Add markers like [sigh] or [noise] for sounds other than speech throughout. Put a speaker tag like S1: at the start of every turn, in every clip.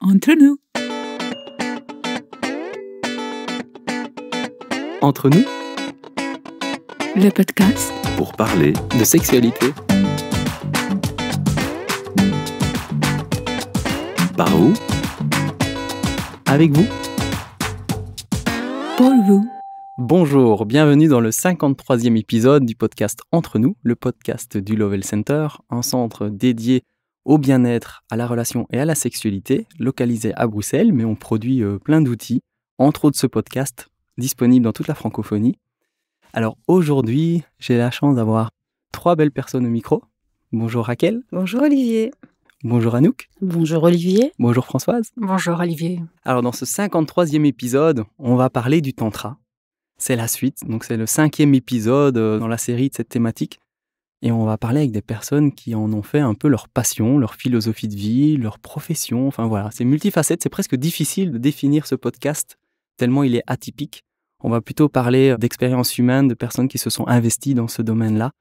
S1: entre nous. Entre nous Le podcast
S2: pour parler de sexualité. Par vous Avec vous Pour vous Bonjour, bienvenue dans le 53e épisode du podcast Entre nous, le podcast du Lovell Center, un centre dédié au bien-être, à la relation et à la sexualité, localisé à Bruxelles, mais on produit euh, plein d'outils, entre autres ce podcast disponible dans toute la francophonie. Alors aujourd'hui, j'ai la chance d'avoir trois belles personnes au micro. Bonjour Raquel. Bonjour Olivier. Bonjour Anouk. Bonjour Olivier. Bonjour Françoise.
S1: Bonjour Olivier.
S2: Alors dans ce 53e épisode, on va parler du Tantra. C'est la suite, donc c'est le cinquième épisode euh, dans la série de cette thématique. Et on va parler avec des personnes qui en ont fait un peu leur passion, leur philosophie de vie, leur profession. Enfin voilà, c'est multifacette. C'est presque difficile de définir ce podcast tellement il est atypique. On va plutôt parler d'expériences humaines, de personnes qui se sont investies dans ce domaine-là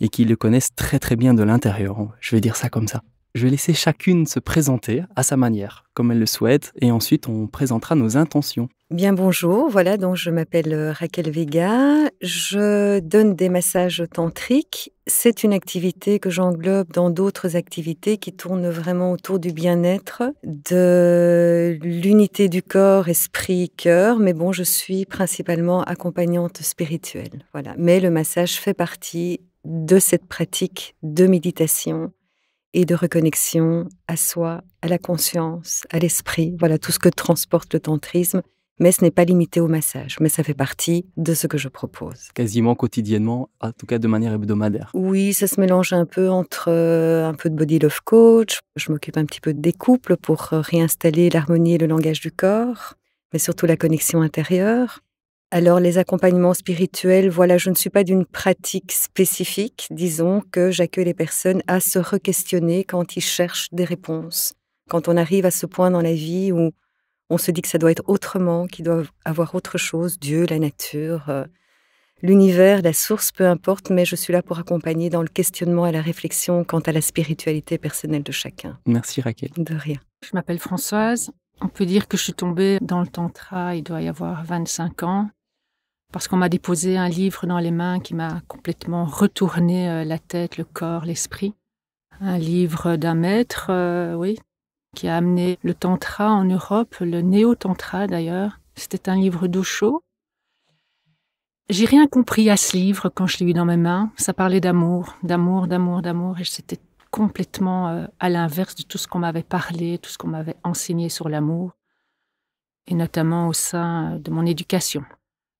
S2: et qui le connaissent très très bien de l'intérieur. Je vais dire ça comme ça je vais laisser chacune se présenter à sa manière, comme elle le souhaite, et ensuite on présentera nos intentions.
S3: Bien bonjour, voilà, donc je m'appelle euh, Raquel Vega, je donne des massages tantriques. C'est une activité que j'englobe dans d'autres activités qui tournent vraiment autour du bien-être, de l'unité du corps, esprit, cœur, mais bon, je suis principalement accompagnante spirituelle, voilà. Mais le massage fait partie de cette pratique de méditation et de reconnexion à soi, à la conscience, à l'esprit. Voilà tout ce que transporte le tantrisme. Mais ce n'est pas limité au massage, mais ça fait partie de ce que je propose.
S2: Quasiment quotidiennement, en tout cas de manière hebdomadaire.
S3: Oui, ça se mélange un peu entre euh, un peu de body love coach. Je m'occupe un petit peu des couples pour euh, réinstaller l'harmonie et le langage du corps, mais surtout la connexion intérieure. Alors les accompagnements spirituels, voilà, je ne suis pas d'une pratique spécifique, disons que j'accueille les personnes à se re-questionner quand ils cherchent des réponses, quand on arrive à ce point dans la vie où on se dit que ça doit être autrement, qu'il doit avoir autre chose, Dieu, la nature, euh, l'univers, la source, peu importe, mais je suis là pour accompagner dans le questionnement et la réflexion quant à la spiritualité personnelle de chacun.
S2: Merci Raquel. De
S1: rien. Je m'appelle Françoise, on peut dire que je suis tombée dans le tantra, il doit y avoir 25 ans parce qu'on m'a déposé un livre dans les mains qui m'a complètement retourné euh, la tête, le corps, l'esprit. Un livre d'un maître, euh, oui, qui a amené le tantra en Europe, le néo-tantra d'ailleurs. C'était un livre d'Ocho. J'ai rien compris à ce livre quand je l'ai eu dans mes mains. Ça parlait d'amour, d'amour, d'amour, d'amour, et c'était complètement euh, à l'inverse de tout ce qu'on m'avait parlé, tout ce qu'on m'avait enseigné sur l'amour, et notamment au sein de mon éducation.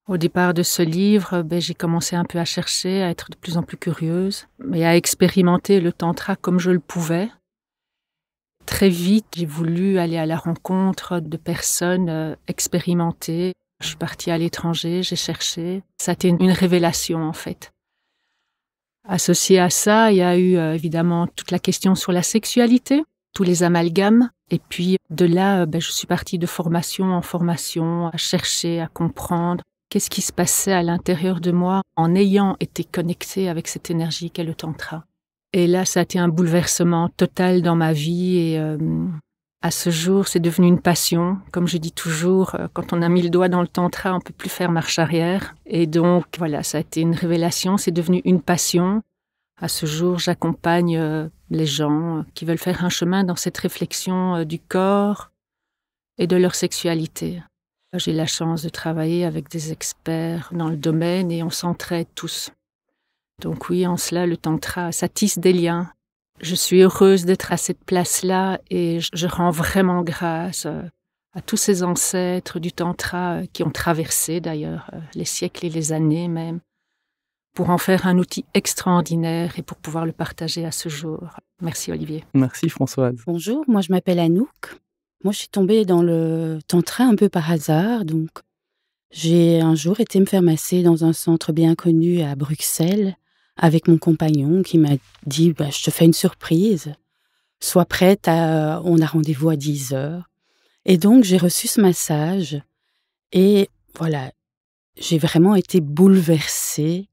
S1: Au départ de ce livre, ben, j'ai commencé un peu à chercher, à être de plus en plus curieuse mais à expérimenter le tantra comme je le pouvais. Très vite, j'ai voulu aller à la rencontre de personnes euh, expérimentées. Je suis partie à l'étranger, j'ai cherché. Ça a été une révélation en fait. Associé à ça, il y a eu euh, évidemment toute la question sur la sexualité, tous les amalgames. Et puis de là, euh, ben, je suis partie de formation en formation, à chercher, à comprendre, Qu'est-ce qui se passait à l'intérieur de moi en ayant été connecté avec cette énergie qu'est le tantra Et là, ça a été un bouleversement total dans ma vie et euh, à ce jour, c'est devenu une passion. Comme je dis toujours, euh, quand on a mis le doigt dans le tantra, on peut plus faire marche arrière. Et donc, voilà, ça a été une révélation. C'est devenu une passion. À ce jour, j'accompagne euh, les gens qui veulent faire un chemin dans cette réflexion du corps et de leur sexualité. J'ai la chance de travailler avec des experts dans le domaine et on s'entraide tous. Donc oui, en cela, le tantra, ça tisse des liens. Je suis heureuse d'être à cette place-là et je rends vraiment grâce euh, à tous ces ancêtres du tantra euh, qui ont traversé d'ailleurs euh, les siècles et les années même pour en faire un outil extraordinaire et pour pouvoir le partager à ce jour. Merci Olivier.
S2: Merci Françoise.
S1: Bonjour, moi je m'appelle Anouk.
S4: Moi, je suis tombée dans le tantra un peu par hasard. Donc, j'ai un jour été me faire masser dans un centre bien connu à Bruxelles avec mon compagnon qui m'a dit bah, Je te fais une surprise. Sois prête, on a rendez-vous à 10 heures. Et donc, j'ai reçu ce massage. Et voilà, j'ai vraiment été bouleversée.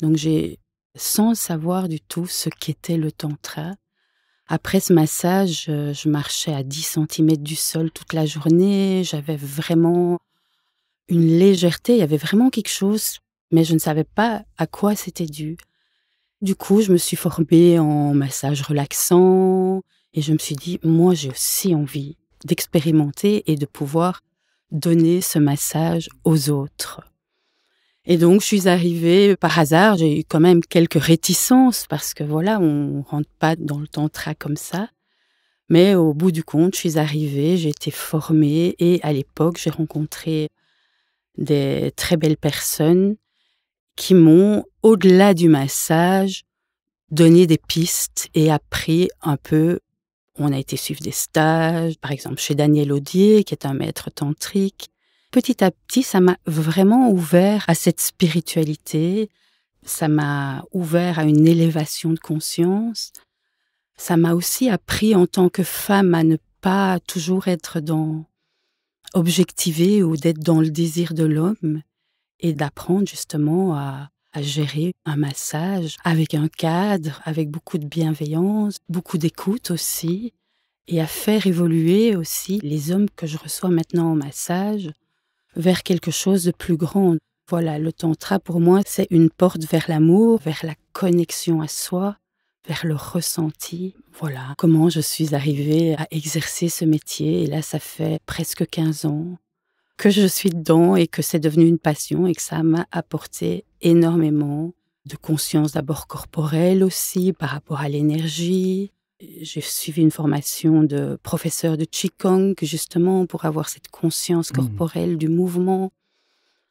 S4: Donc, j'ai, sans savoir du tout ce qu'était le tantra, après ce massage, euh, je marchais à 10 cm du sol toute la journée. J'avais vraiment une légèreté. Il y avait vraiment quelque chose, mais je ne savais pas à quoi c'était dû. Du coup, je me suis formée en massage relaxant et je me suis dit, moi, j'ai aussi envie d'expérimenter et de pouvoir donner ce massage aux autres. Et donc, je suis arrivée par hasard. J'ai eu quand même quelques réticences parce que voilà, on rentre pas dans le tantra comme ça. Mais au bout du compte, je suis arrivée, j'ai été formée et à l'époque, j'ai rencontré des très belles personnes qui m'ont, au-delà du massage, donné des pistes et appris un peu. On a été suivre des stages, par exemple chez Daniel Audier, qui est un maître tantrique. Petit à petit, ça m'a vraiment ouvert à cette spiritualité, ça m'a ouvert à une élévation de conscience, ça m'a aussi appris en tant que femme à ne pas toujours être dans objectivé ou d'être dans le désir de l'homme et d'apprendre justement à, à gérer un massage avec un cadre, avec beaucoup de bienveillance, beaucoup d'écoute aussi, et à faire évoluer aussi les hommes que je reçois maintenant en massage vers quelque chose de plus grand. Voilà, le tantra pour moi, c'est une porte vers l'amour, vers la connexion à soi, vers le ressenti. Voilà comment je suis arrivée à exercer ce métier. Et là, ça fait presque 15 ans que je suis dedans et que c'est devenu une passion et que ça m'a apporté énormément de conscience d'abord corporelle aussi par rapport à l'énergie, j'ai suivi une formation de professeur de Qigong, justement, pour avoir cette conscience hmm. corporelle du mouvement.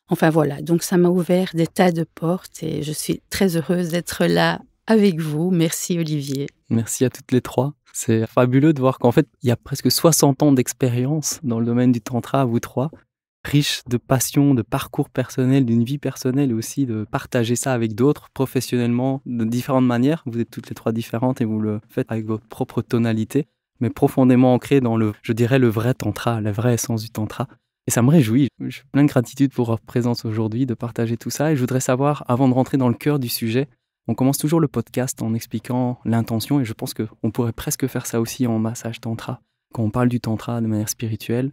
S4: Enfin voilà, donc ça m'a ouvert des tas de portes et je suis très heureuse d'être là avec vous. Merci
S2: Olivier. Merci à toutes les trois. C'est fabuleux de voir qu'en fait, il y a presque 60 ans d'expérience dans le domaine du tantra, vous trois riche de passion, de parcours personnel, d'une vie personnelle et aussi de partager ça avec d'autres professionnellement de différentes manières. Vous êtes toutes les trois différentes et vous le faites avec votre propre tonalité, mais profondément ancré dans le, je dirais, le vrai tantra, la vraie essence du tantra. Et ça me réjouit. J'ai plein de gratitude pour votre présence aujourd'hui, de partager tout ça. Et je voudrais savoir, avant de rentrer dans le cœur du sujet, on commence toujours le podcast en expliquant l'intention. Et je pense qu'on pourrait presque faire ça aussi en massage tantra. Quand on parle du tantra de manière spirituelle,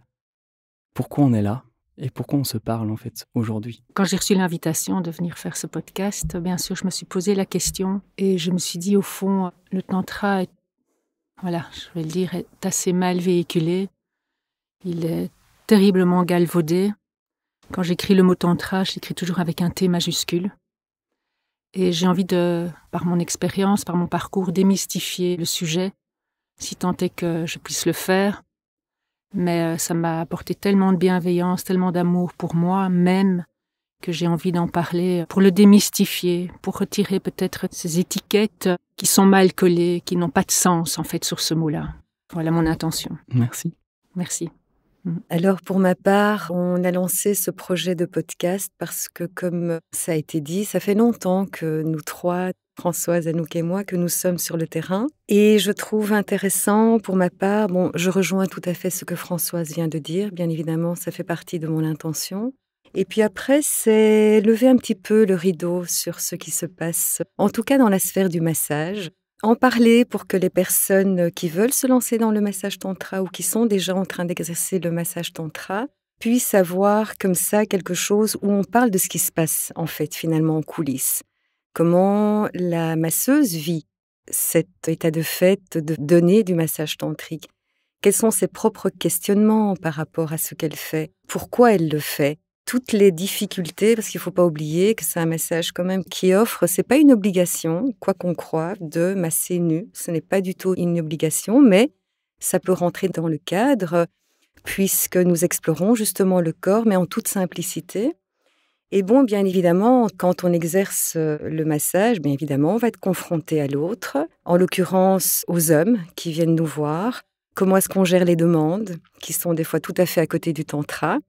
S2: pourquoi on est là et pourquoi on se parle en fait aujourd'hui Quand j'ai
S1: reçu l'invitation de venir faire ce podcast, bien sûr, je me suis posé la question et je me suis dit au fond, le tantra voilà, je vais le dire, est assez mal véhiculé. Il est terriblement galvaudé. Quand j'écris le mot tantra, je l'écris toujours avec un T majuscule. Et j'ai envie de, par mon expérience, par mon parcours, démystifier le sujet, si tant est que je puisse le faire, mais euh, ça m'a apporté tellement de bienveillance, tellement d'amour pour moi même que j'ai envie d'en parler pour le démystifier, pour retirer peut-être ces étiquettes qui sont mal collées, qui n'ont pas de sens en fait sur ce mot-là. Voilà mon intention. Merci. Merci. Alors pour ma part, on a lancé ce projet de podcast parce que
S3: comme ça a été dit, ça fait longtemps que nous trois, Françoise, Anouk et moi, que nous sommes sur le terrain. Et je trouve intéressant pour ma part, bon, je rejoins tout à fait ce que Françoise vient de dire, bien évidemment, ça fait partie de mon intention. Et puis après, c'est lever un petit peu le rideau sur ce qui se passe, en tout cas dans la sphère du massage en parler pour que les personnes qui veulent se lancer dans le massage tantra ou qui sont déjà en train d'exercer le massage tantra puissent avoir comme ça quelque chose où on parle de ce qui se passe en fait finalement en coulisses. Comment la masseuse vit cet état de fait de donner du massage tantrique. Quels sont ses propres questionnements par rapport à ce qu'elle fait Pourquoi elle le fait toutes les difficultés, parce qu'il ne faut pas oublier que c'est un message quand même qui offre, c'est pas une obligation, quoi qu'on croit, de masser nu. Ce n'est pas du tout une obligation, mais ça peut rentrer dans le cadre, puisque nous explorons justement le corps, mais en toute simplicité. Et bon, bien évidemment, quand on exerce euh, le massage, bien évidemment, on va être confronté à l'autre, en l'occurrence aux hommes qui viennent nous voir, comment est-ce qu'on gère les demandes, qui sont des fois tout à fait à côté du tantra.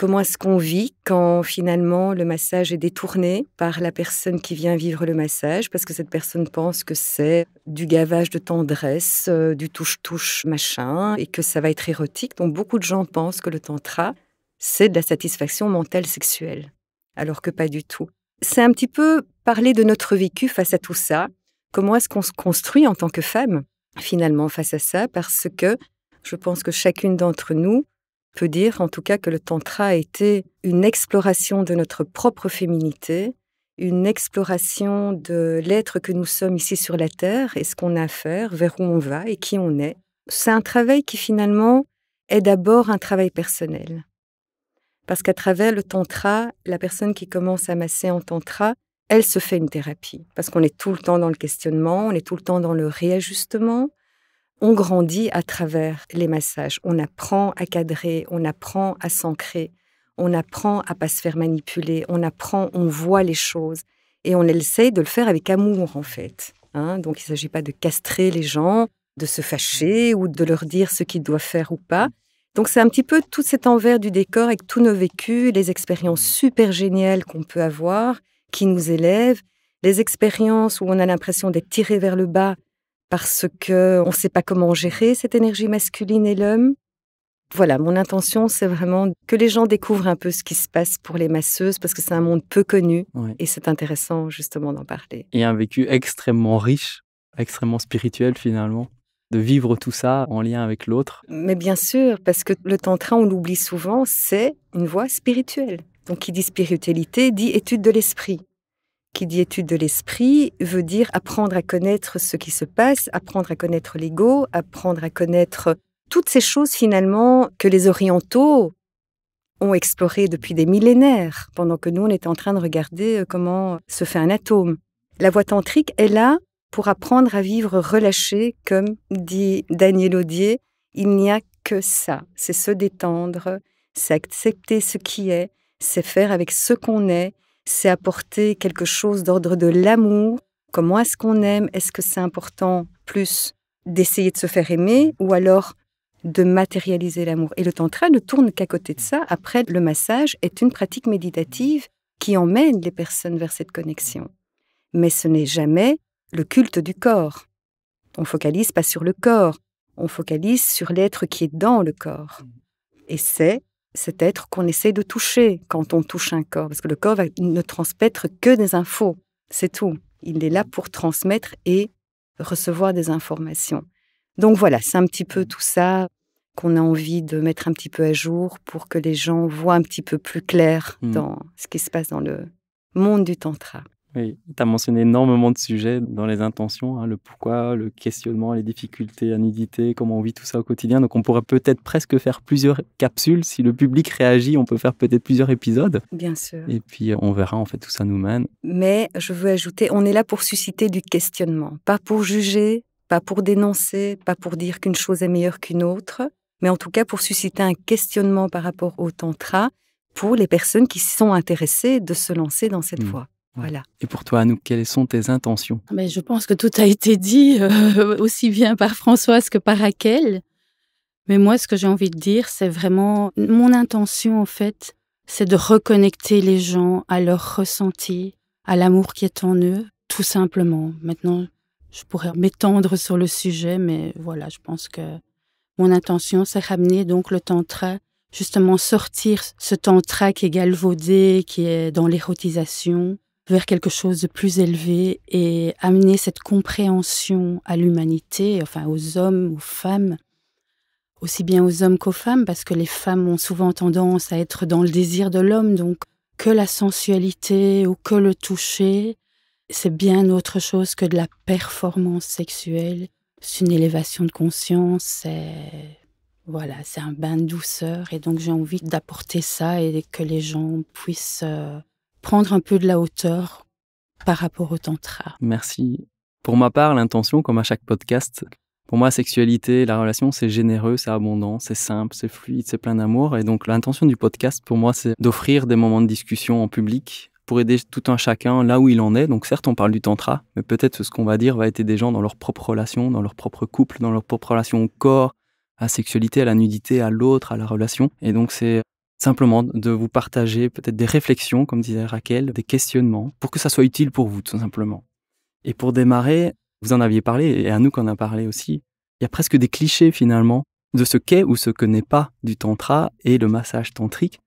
S3: Comment est-ce qu'on vit quand finalement le massage est détourné par la personne qui vient vivre le massage parce que cette personne pense que c'est du gavage de tendresse, euh, du touche-touche machin et que ça va être érotique. Donc beaucoup de gens pensent que le tantra, c'est de la satisfaction mentale sexuelle, alors que pas du tout. C'est un petit peu parler de notre vécu face à tout ça. Comment est-ce qu'on se construit en tant que femme finalement face à ça parce que je pense que chacune d'entre nous peut dire en tout cas que le tantra a été une exploration de notre propre féminité, une exploration de l'être que nous sommes ici sur la Terre et ce qu'on a à faire, vers où on va et qui on est. C'est un travail qui finalement est d'abord un travail personnel. Parce qu'à travers le tantra, la personne qui commence à masser en tantra, elle se fait une thérapie. Parce qu'on est tout le temps dans le questionnement, on est tout le temps dans le réajustement, on grandit à travers les massages. On apprend à cadrer, on apprend à s'ancrer, on apprend à pas se faire manipuler, on apprend, on voit les choses et on essaye de le faire avec amour en fait. Hein. Donc il ne s'agit pas de castrer les gens, de se fâcher ou de leur dire ce qu'ils doivent faire ou pas. Donc c'est un petit peu tout cet envers du décor avec tous nos vécus, les expériences super géniales qu'on peut avoir, qui nous élèvent, les expériences où on a l'impression d'être tiré vers le bas parce que on ne sait pas comment gérer cette énergie masculine et l'homme. Voilà, mon intention, c'est vraiment que les gens découvrent un peu ce qui se passe pour les masseuses, parce que c'est un monde peu connu, et c'est intéressant justement d'en parler.
S2: Et un vécu extrêmement riche, extrêmement spirituel finalement de vivre tout ça en lien avec l'autre.
S3: Mais bien sûr, parce que le tantra, on l'oublie souvent, c'est une voie spirituelle. Donc qui dit spiritualité dit étude de l'esprit qui dit étude de l'esprit veut dire apprendre à connaître ce qui se passe, apprendre à connaître l'ego, apprendre à connaître toutes ces choses finalement que les orientaux ont explorées depuis des millénaires, pendant que nous on était en train de regarder euh, comment se fait un atome. La voie tantrique est là pour apprendre à vivre relâché, comme dit Daniel Audier, il n'y a que ça, c'est se détendre, c'est accepter ce qui est, c'est faire avec ce qu'on est, c'est apporter quelque chose d'ordre de l'amour. Comment est-ce qu'on aime Est-ce que c'est important plus d'essayer de se faire aimer ou alors de matérialiser l'amour Et le tantra ne tourne qu'à côté de ça. Après, le massage est une pratique méditative qui emmène les personnes vers cette connexion. Mais ce n'est jamais le culte du corps. On focalise pas sur le corps, on focalise sur l'être qui est dans le corps. Et c'est cet être qu'on essaie de toucher quand on touche un corps, parce que le corps va ne transmettre que des infos, c'est tout. Il est là pour transmettre et recevoir des informations. Donc voilà, c'est un petit peu tout ça qu'on a envie de mettre un petit peu à jour pour que les gens voient un petit peu plus clair mmh. dans ce qui se passe dans le monde du tantra.
S2: Oui, tu as mentionné énormément de sujets dans les intentions, hein, le pourquoi, le questionnement, les difficultés, à nudité, comment on vit tout ça au quotidien. Donc on pourrait peut-être presque faire plusieurs capsules. Si le public réagit, on peut faire peut-être plusieurs épisodes. Bien sûr. Et puis euh, on verra en fait tout ça nous mène.
S3: Mais je veux ajouter, on est là pour susciter du questionnement, pas pour juger, pas pour dénoncer, pas pour dire qu'une chose est meilleure qu'une autre, mais en tout cas pour susciter un questionnement par rapport au tantra pour les personnes qui sont intéressées de se
S4: lancer dans cette mmh. voie.
S2: Et pour toi, Anouk, quelles sont tes intentions
S4: Mais ah ben, Je pense que tout a été dit, euh, [laughs] aussi bien par Françoise que par Raquel. Mais moi, ce que j'ai envie de dire, c'est vraiment mon intention, en fait, c'est de reconnecter les gens à leur ressenti, à l'amour qui est en eux, tout simplement. Maintenant, je pourrais m'étendre sur le sujet, mais voilà, je pense que mon intention, c'est ramener donc le tantra, justement sortir ce tantra qui est galvaudé, qui est dans l'érotisation, vers quelque chose de plus élevé et amener cette compréhension à l'humanité, enfin aux hommes, aux femmes, aussi bien aux hommes qu'aux femmes, parce que les femmes ont souvent tendance à être dans le désir de l'homme, donc que la sensualité ou que le toucher, c'est bien autre chose que de la performance sexuelle. C'est une élévation de conscience, c'est voilà, c'est un bain de douceur et donc j'ai envie d'apporter ça et que les gens puissent euh, prendre un peu de la hauteur par rapport au tantra.
S2: Merci. Pour ma part, l'intention, comme à chaque podcast, pour moi, la sexualité, la relation, c'est généreux, c'est abondant, c'est simple, c'est fluide, c'est plein d'amour. Et donc, l'intention du podcast, pour moi, c'est d'offrir des moments de discussion en public pour aider tout un chacun là où il en est. Donc, certes, on parle du tantra, mais peut-être ce qu'on va dire va aider des gens dans leur propre relation, dans leur propre couple, dans leur propre relation au corps, à la sexualité, à la nudité, à l'autre, à la relation. Et donc, c'est simplement de vous partager peut-être des réflexions, comme disait Raquel, des questionnements, pour que ça soit utile pour vous, tout simplement. Et pour démarrer, vous en aviez parlé, et à nous qu'on a parlé aussi, il y a presque des clichés finalement de ce qu'est ou ce que n'est pas du tantra et le massage tantrique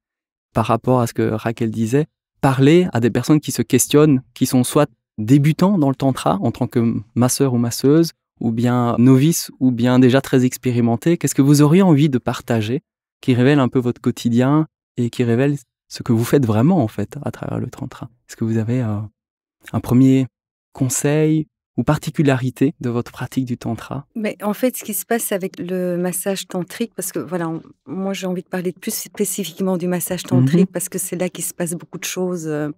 S2: par rapport à ce que Raquel disait, parler à des personnes qui se questionnent, qui sont soit débutants dans le tantra en tant que masseur ou masseuse, ou bien novices ou bien déjà très expérimentés, qu'est-ce que vous auriez envie de partager qui révèle un peu votre quotidien et qui révèle ce que vous faites vraiment en fait à travers le tantra. Est-ce que vous avez euh, un premier conseil ou particularité de votre pratique du tantra
S3: Mais en fait, ce qui se passe avec le massage tantrique, parce que voilà, moi j'ai envie de parler plus spécifiquement du massage mmh tantrique parce que c'est là qu'il se passe beaucoup de choses, euh,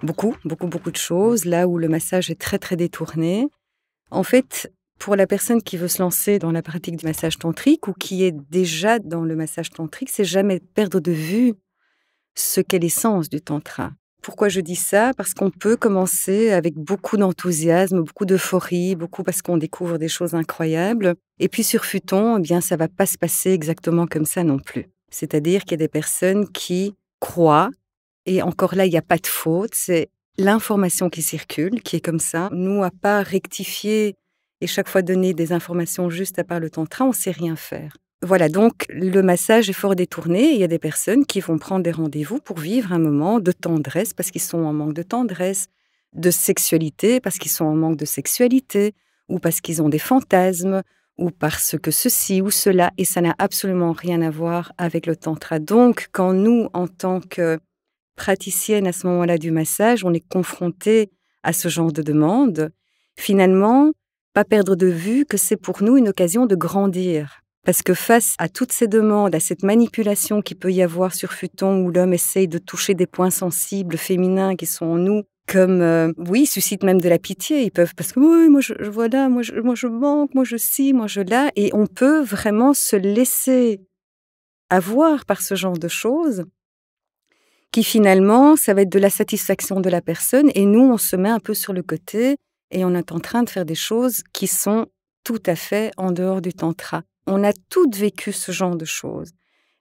S3: beaucoup, beaucoup, beaucoup de choses, là où le massage est très très détourné. En fait, pour la personne qui veut se lancer dans la pratique du massage tantrique ou qui est déjà dans le massage tantrique, c'est jamais perdre de vue ce qu'est l'essence du tantra. Pourquoi je dis ça Parce qu'on peut commencer avec beaucoup d'enthousiasme, beaucoup d'euphorie, beaucoup parce qu'on découvre des choses incroyables. Et puis sur Futon, eh bien ça va pas se passer exactement comme ça non plus. C'est-à-dire qu'il y a des personnes qui croient, et encore là, il n'y a pas de faute, c'est l'information qui circule, qui est comme ça. Nous, à pas rectifier et chaque fois donner des informations juste à part le tantra, on sait rien faire. Voilà, donc le massage est fort détourné. Il y a des personnes qui vont prendre des rendez-vous pour vivre un moment de tendresse parce qu'ils sont en manque de tendresse, de sexualité parce qu'ils sont en manque de sexualité, ou parce qu'ils ont des fantasmes, ou parce que ceci ou cela, et ça n'a absolument rien à voir avec le tantra. Donc, quand nous, en tant que praticienne à ce moment-là du massage, on est confronté à ce genre de demande, finalement, pas perdre de vue que c'est pour nous une occasion de grandir. Parce que face à toutes ces demandes, à cette manipulation qui peut y avoir sur Futon, où l'homme essaye de toucher des points sensibles féminins qui sont en nous, comme euh, oui, suscite même de la pitié. Ils peuvent parce que oui, moi je, vois là, moi je, moi je manque, moi je suis, moi je là, et on peut vraiment se laisser avoir par ce genre de choses qui finalement, ça va être de la satisfaction de la personne et nous, on se met un peu sur le côté et on est en train de faire des choses qui sont tout à fait en dehors du tantra. On a toutes vécu ce genre de choses.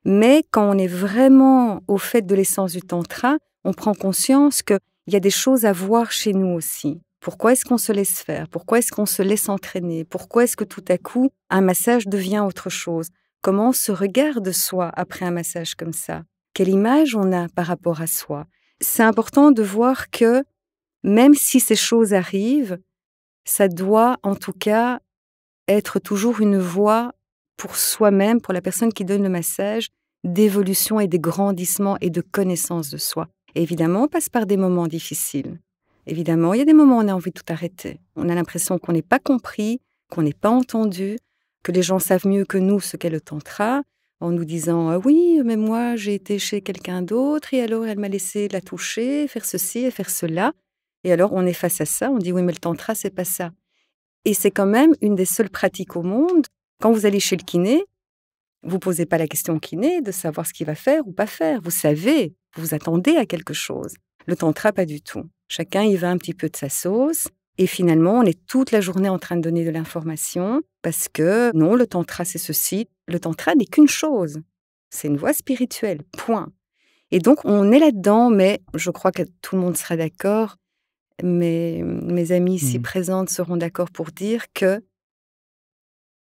S3: Mais quand on est vraiment au fait de l'essence du tantra, on prend conscience qu'il y a des choses à voir chez nous aussi. Pourquoi est-ce qu'on se laisse faire Pourquoi est-ce qu'on se laisse entraîner Pourquoi est-ce que tout à coup, un massage devient autre chose Comment on se regarde soi après un massage comme ça Quelle image on a par rapport à soi C'est important de voir que même si ces choses arrivent, ça doit en tout cas être toujours une voie pour soi-même, pour la personne qui donne le massage, d'évolution et de grandissement et de connaissance de soi. évidemment, on passe par des moments difficiles. Évidemment, il y a des moments où on a envie de tout arrêter. On a l'impression qu'on n'est pas compris, qu'on n'est pas entendu, que les gens savent mieux que nous ce qu'elle tentera en nous disant «Ah oui, mais moi j'ai été chez quelqu'un d'autre et alors elle m'a laissé la toucher, faire ceci et faire cela. Et alors, on est face à ça, on dit oui, mais le tantra, c'est pas ça. Et c'est quand même une des seules pratiques au monde. Quand vous allez chez le kiné, vous posez pas la question au kiné de savoir ce qu'il va faire ou pas faire. Vous savez, vous, vous attendez à quelque chose. Le tantra, pas du tout. Chacun y va un petit peu de sa sauce. Et finalement, on est toute la journée en train de donner de l'information parce que non, le tantra, c'est ceci. Le tantra n'est qu'une chose. C'est une voie spirituelle, point. Et donc, on est là-dedans, mais je crois que tout le monde sera d'accord mes, mes amies ici mmh. présentes seront d'accord pour dire que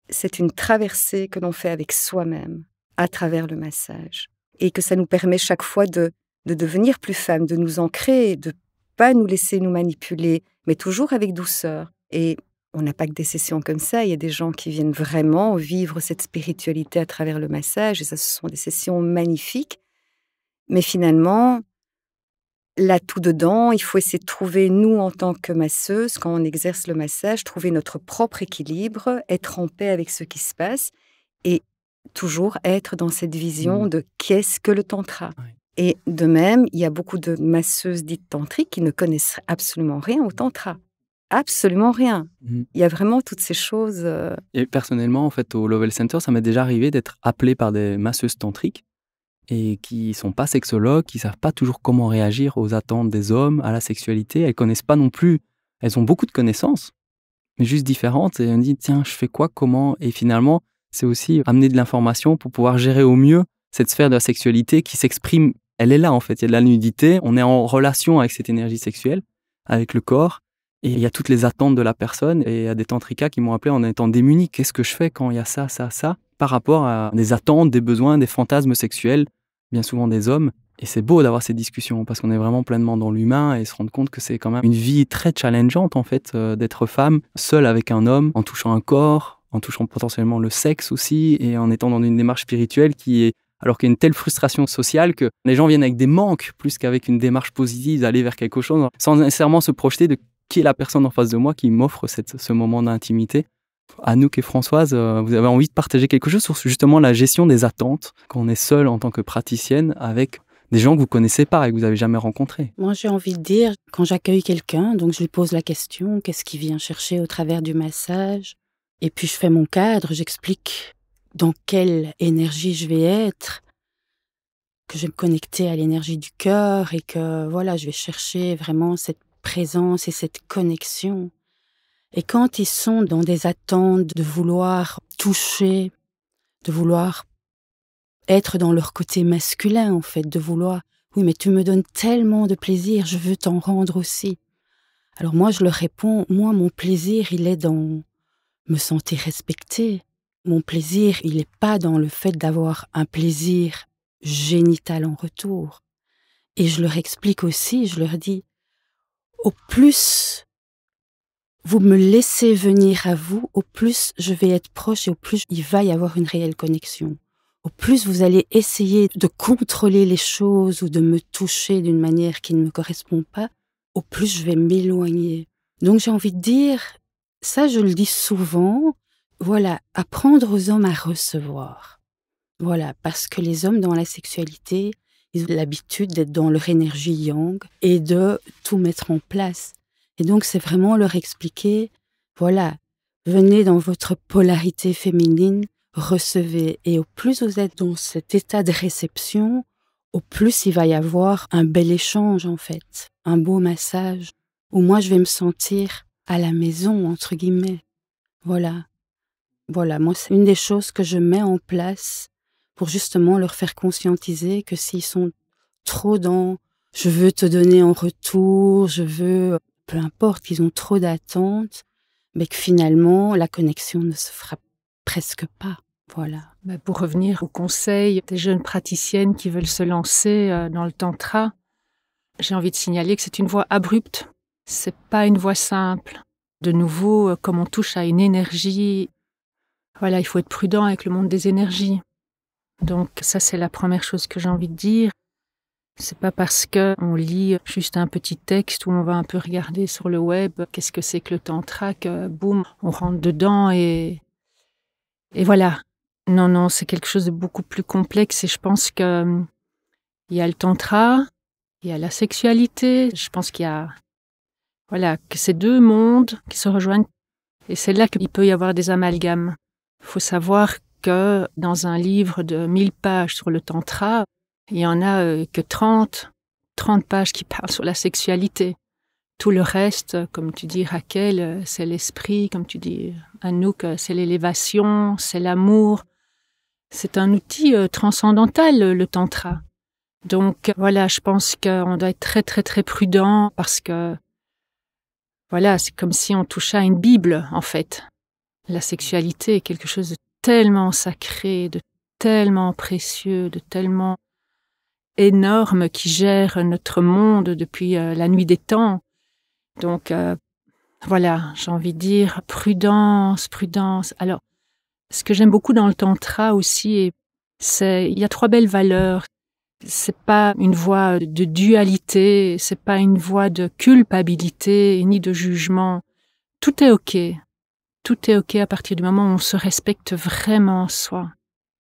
S3: c'est une traversée que l'on fait avec soi-même à travers le massage et que ça nous permet chaque fois de, de devenir plus femme, de nous ancrer, de pas nous laisser nous manipuler, mais toujours avec douceur. Et on n'a pas que des sessions comme ça, il y a des gens qui viennent vraiment vivre cette spiritualité à travers le massage, et ça, ce sont des sessions magnifiques. Mais finalement, là tout dedans, il faut essayer de trouver, nous en tant que masseuse, quand on exerce le massage, trouver notre propre équilibre, être en paix avec ce qui se passe et toujours être dans cette vision mmh. de qu'est-ce que le tantra. Et de même, il y a beaucoup de masseuses dites tantriques qui ne connaissent absolument rien au tantra. Absolument rien.
S2: Mmh. Il y a vraiment toutes ces choses. Euh et personnellement, en fait, au Lovell Center, ça m'est déjà arrivé d'être appelé par des masseuses tantriques et qui sont pas sexologues, qui savent pas toujours comment réagir aux attentes des hommes, à la sexualité. Elles connaissent pas non plus. Elles ont beaucoup de connaissances, mais juste différentes. Et on dit tiens, je fais quoi, comment Et finalement, c'est aussi amener de l'information pour pouvoir gérer au mieux cette sphère de la sexualité qui s'exprime. Elle est là en fait. Il y a de la nudité. On est en relation avec cette énergie sexuelle, avec le corps. Et il y a toutes les attentes de la personne. Et il y a des tantricas qui m'ont appelé en étant démunis. Qu'est-ce que je fais quand il y a ça, ça, ça par rapport à des attentes, des besoins, des fantasmes sexuels bien souvent des hommes. Et c'est beau d'avoir ces discussions parce qu'on est vraiment pleinement dans l'humain et se rendre compte que c'est quand même une vie très challengeante en fait euh, d'être femme, seule avec un homme, en touchant un corps, en touchant potentiellement le sexe aussi et en étant dans une démarche spirituelle qui est alors qu'il y a une telle frustration sociale que les gens viennent avec des manques plus qu'avec une démarche positive d'aller vers quelque chose sans nécessairement se projeter de qui est la personne en face de moi qui m'offre ce moment d'intimité. Anouk et Françoise, euh, vous avez envie de partager quelque chose sur justement la gestion des attentes quand on est seul en tant que praticienne avec des gens que vous connaissez pas et que vous avez jamais rencontrés.
S4: Moi, j'ai envie de dire quand j'accueille quelqu'un, donc je lui pose la question qu'est-ce qu'il vient chercher au travers du massage Et puis je fais mon cadre, j'explique dans quelle énergie je vais être, que je vais me connecter à l'énergie du cœur et que voilà, je vais chercher vraiment cette présence et cette connexion. Et quand ils sont dans des attentes de vouloir toucher, de vouloir être dans leur côté masculin, en fait, de vouloir, oui, mais tu me donnes tellement de plaisir, je veux t'en rendre aussi. Alors moi, je leur réponds, moi, mon plaisir, il est dans me sentir respecté. Mon plaisir, il n'est pas dans le fait d'avoir un plaisir génital en retour. Et je leur explique aussi, je leur dis, au plus vous me laissez venir à vous, au plus je vais être proche et au plus il va y avoir une réelle connexion. Au plus vous allez essayer de contrôler les choses ou de me toucher d'une manière qui ne me correspond pas, au plus je vais m'éloigner. Donc j'ai envie de dire, ça je le dis souvent, voilà, apprendre aux hommes à recevoir. Voilà, parce que les hommes dans la sexualité, ils ont l'habitude d'être dans leur énergie yang et de tout mettre en place. Et donc, c'est vraiment leur expliquer, voilà, venez dans votre polarité féminine, recevez. Et au plus vous êtes dans cet état de réception, au plus il va y avoir un bel échange, en fait, un beau massage, où moi je vais me sentir à la maison, entre guillemets. Voilà. Voilà, moi, c'est une des choses que je mets en place pour justement leur faire conscientiser que s'ils sont trop dans je veux te donner en retour, je veux peu importe, qu'ils ont trop d'attentes, mais que finalement,
S1: la connexion ne se fera presque pas. Voilà. Bah, pour revenir au conseil des jeunes praticiennes qui veulent se lancer euh, dans le tantra, j'ai envie de signaler que c'est une voie abrupte. C'est pas une voie simple. De nouveau, euh, comme on touche à une énergie, voilà, il faut être prudent avec le monde des énergies. Donc ça, c'est la première chose que j'ai envie de dire. C'est pas parce que on lit juste un petit texte ou on va un peu regarder sur le web qu'est-ce que c'est que le tantra que boum, on rentre dedans et et voilà. Non non, c'est quelque chose de beaucoup plus complexe et je pense que hum, il y a le tantra, il y a la sexualité, je pense qu'il y a voilà, que ces deux mondes qui se rejoignent et c'est là qu'il peut y avoir des amalgames. Faut savoir que dans un livre de 1000 pages sur le tantra, il y en a euh, que 30, 30 pages qui parlent sur la sexualité. Tout le reste, comme tu dis Raquel, euh, c'est l'esprit, comme tu dis Anouk, euh, c'est l'élévation, c'est l'amour. C'est un outil transcendantal, le tantra. Donc voilà, je pense qu'on doit être très très très prudent parce que voilà, c'est comme si on touchait à une Bible en fait. La sexualité est quelque chose de tellement sacré, de tellement précieux, de tellement énorme qui gère notre monde depuis euh, la nuit des temps. Donc euh, voilà, j'ai envie de dire prudence, prudence. Alors, ce que j'aime beaucoup dans le tantra aussi, c'est il y a trois belles valeurs. C'est pas une voie de dualité, c'est pas une voie de culpabilité ni de jugement. Tout est ok. Tout est ok à partir du moment où on se respecte vraiment soi.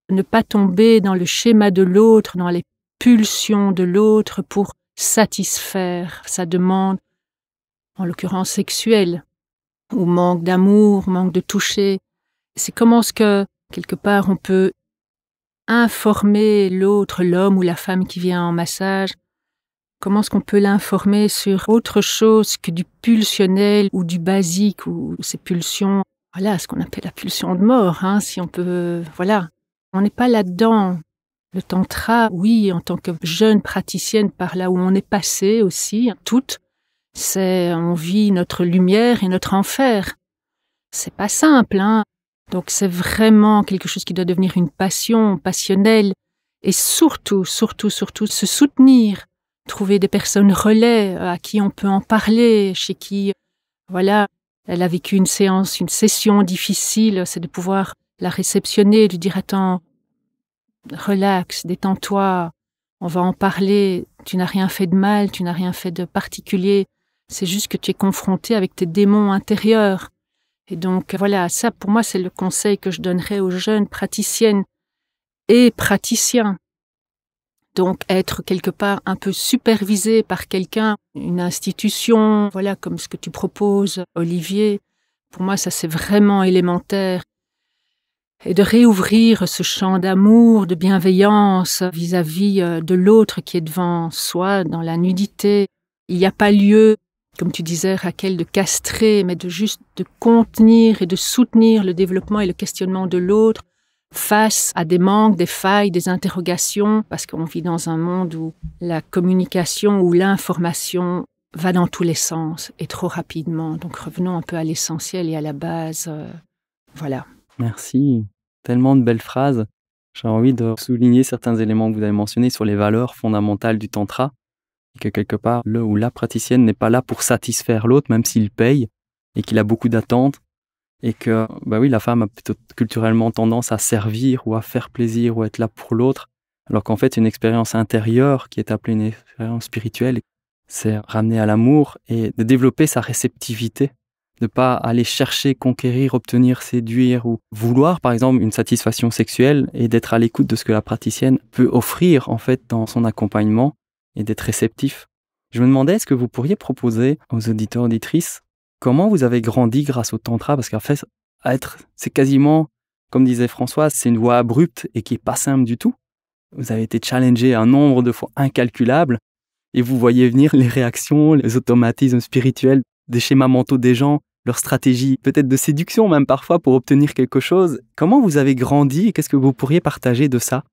S1: Ne pas tomber dans le schéma de l'autre, dans les pulsion de l'autre pour satisfaire sa demande, en l'occurrence sexuelle, ou manque d'amour, manque de toucher. C'est comment est ce que, quelque part, on peut informer l'autre, l'homme ou la femme qui vient en massage, comment est-ce qu'on peut l'informer sur autre chose que du pulsionnel ou du basique ou ces pulsions, voilà, ce qu'on appelle la pulsion de mort, hein, si on peut, voilà. On n'est pas là-dedans. Le tantra, oui, en tant que jeune praticienne, par là où on est passé aussi, toute, c'est on vit notre lumière et notre enfer. C'est pas simple, hein. Donc c'est vraiment quelque chose qui doit devenir une passion passionnelle et surtout, surtout, surtout se soutenir, trouver des personnes relais euh, à qui on peut en parler, chez qui, voilà, elle a vécu une séance, une session difficile, c'est de pouvoir la réceptionner, de dire attends, « Relaxe, détends-toi, on va en parler, tu n'as rien fait de mal, tu n'as rien fait de particulier, c'est juste que tu es confronté avec tes démons intérieurs. Et donc voilà, ça pour moi c'est le conseil que je donnerais aux jeunes praticiennes et praticiens. Donc être quelque part un peu supervisé par quelqu'un, une institution, voilà comme ce que tu proposes Olivier, pour moi ça c'est vraiment élémentaire et de réouvrir ce champ d'amour, de bienveillance vis-à-vis euh, de l'autre qui est devant soi dans la nudité. Il n'y a pas lieu, comme tu disais Raquel, de castrer, mais de juste de contenir et de soutenir le développement et le questionnement de l'autre face à des manques, des failles, des interrogations, parce qu'on vit dans un monde où la communication ou l'information va dans tous les sens et trop rapidement. Donc revenons un peu à l'essentiel et à la base. Euh, voilà.
S2: Merci tellement de belles phrases. J'ai envie de souligner certains éléments que vous avez mentionnés sur les valeurs fondamentales du tantra, et que quelque part, le ou la praticienne n'est pas là pour satisfaire l'autre, même s'il paye, et qu'il a beaucoup d'attentes, et que, bah oui, la femme a plutôt culturellement tendance à servir ou à faire plaisir ou à être là pour l'autre, alors qu'en fait, une expérience intérieure qui est appelée une expérience spirituelle, c'est ramener à l'amour et de développer sa réceptivité ne pas aller chercher, conquérir, obtenir, séduire ou vouloir, par exemple, une satisfaction sexuelle et d'être à l'écoute de ce que la praticienne peut offrir, en fait, dans son accompagnement et d'être réceptif. Je me demandais, est-ce que vous pourriez proposer aux auditeurs, auditrices, comment vous avez grandi grâce au tantra? Parce qu'en fait, être, c'est quasiment, comme disait Françoise c'est une voie abrupte et qui est pas simple du tout. Vous avez été challengé un nombre de fois incalculable et vous voyez venir les réactions, les automatismes spirituels des schémas mentaux des gens, leur stratégie peut-être de séduction même parfois pour obtenir quelque chose. Comment vous avez grandi et qu'est-ce que vous pourriez partager de ça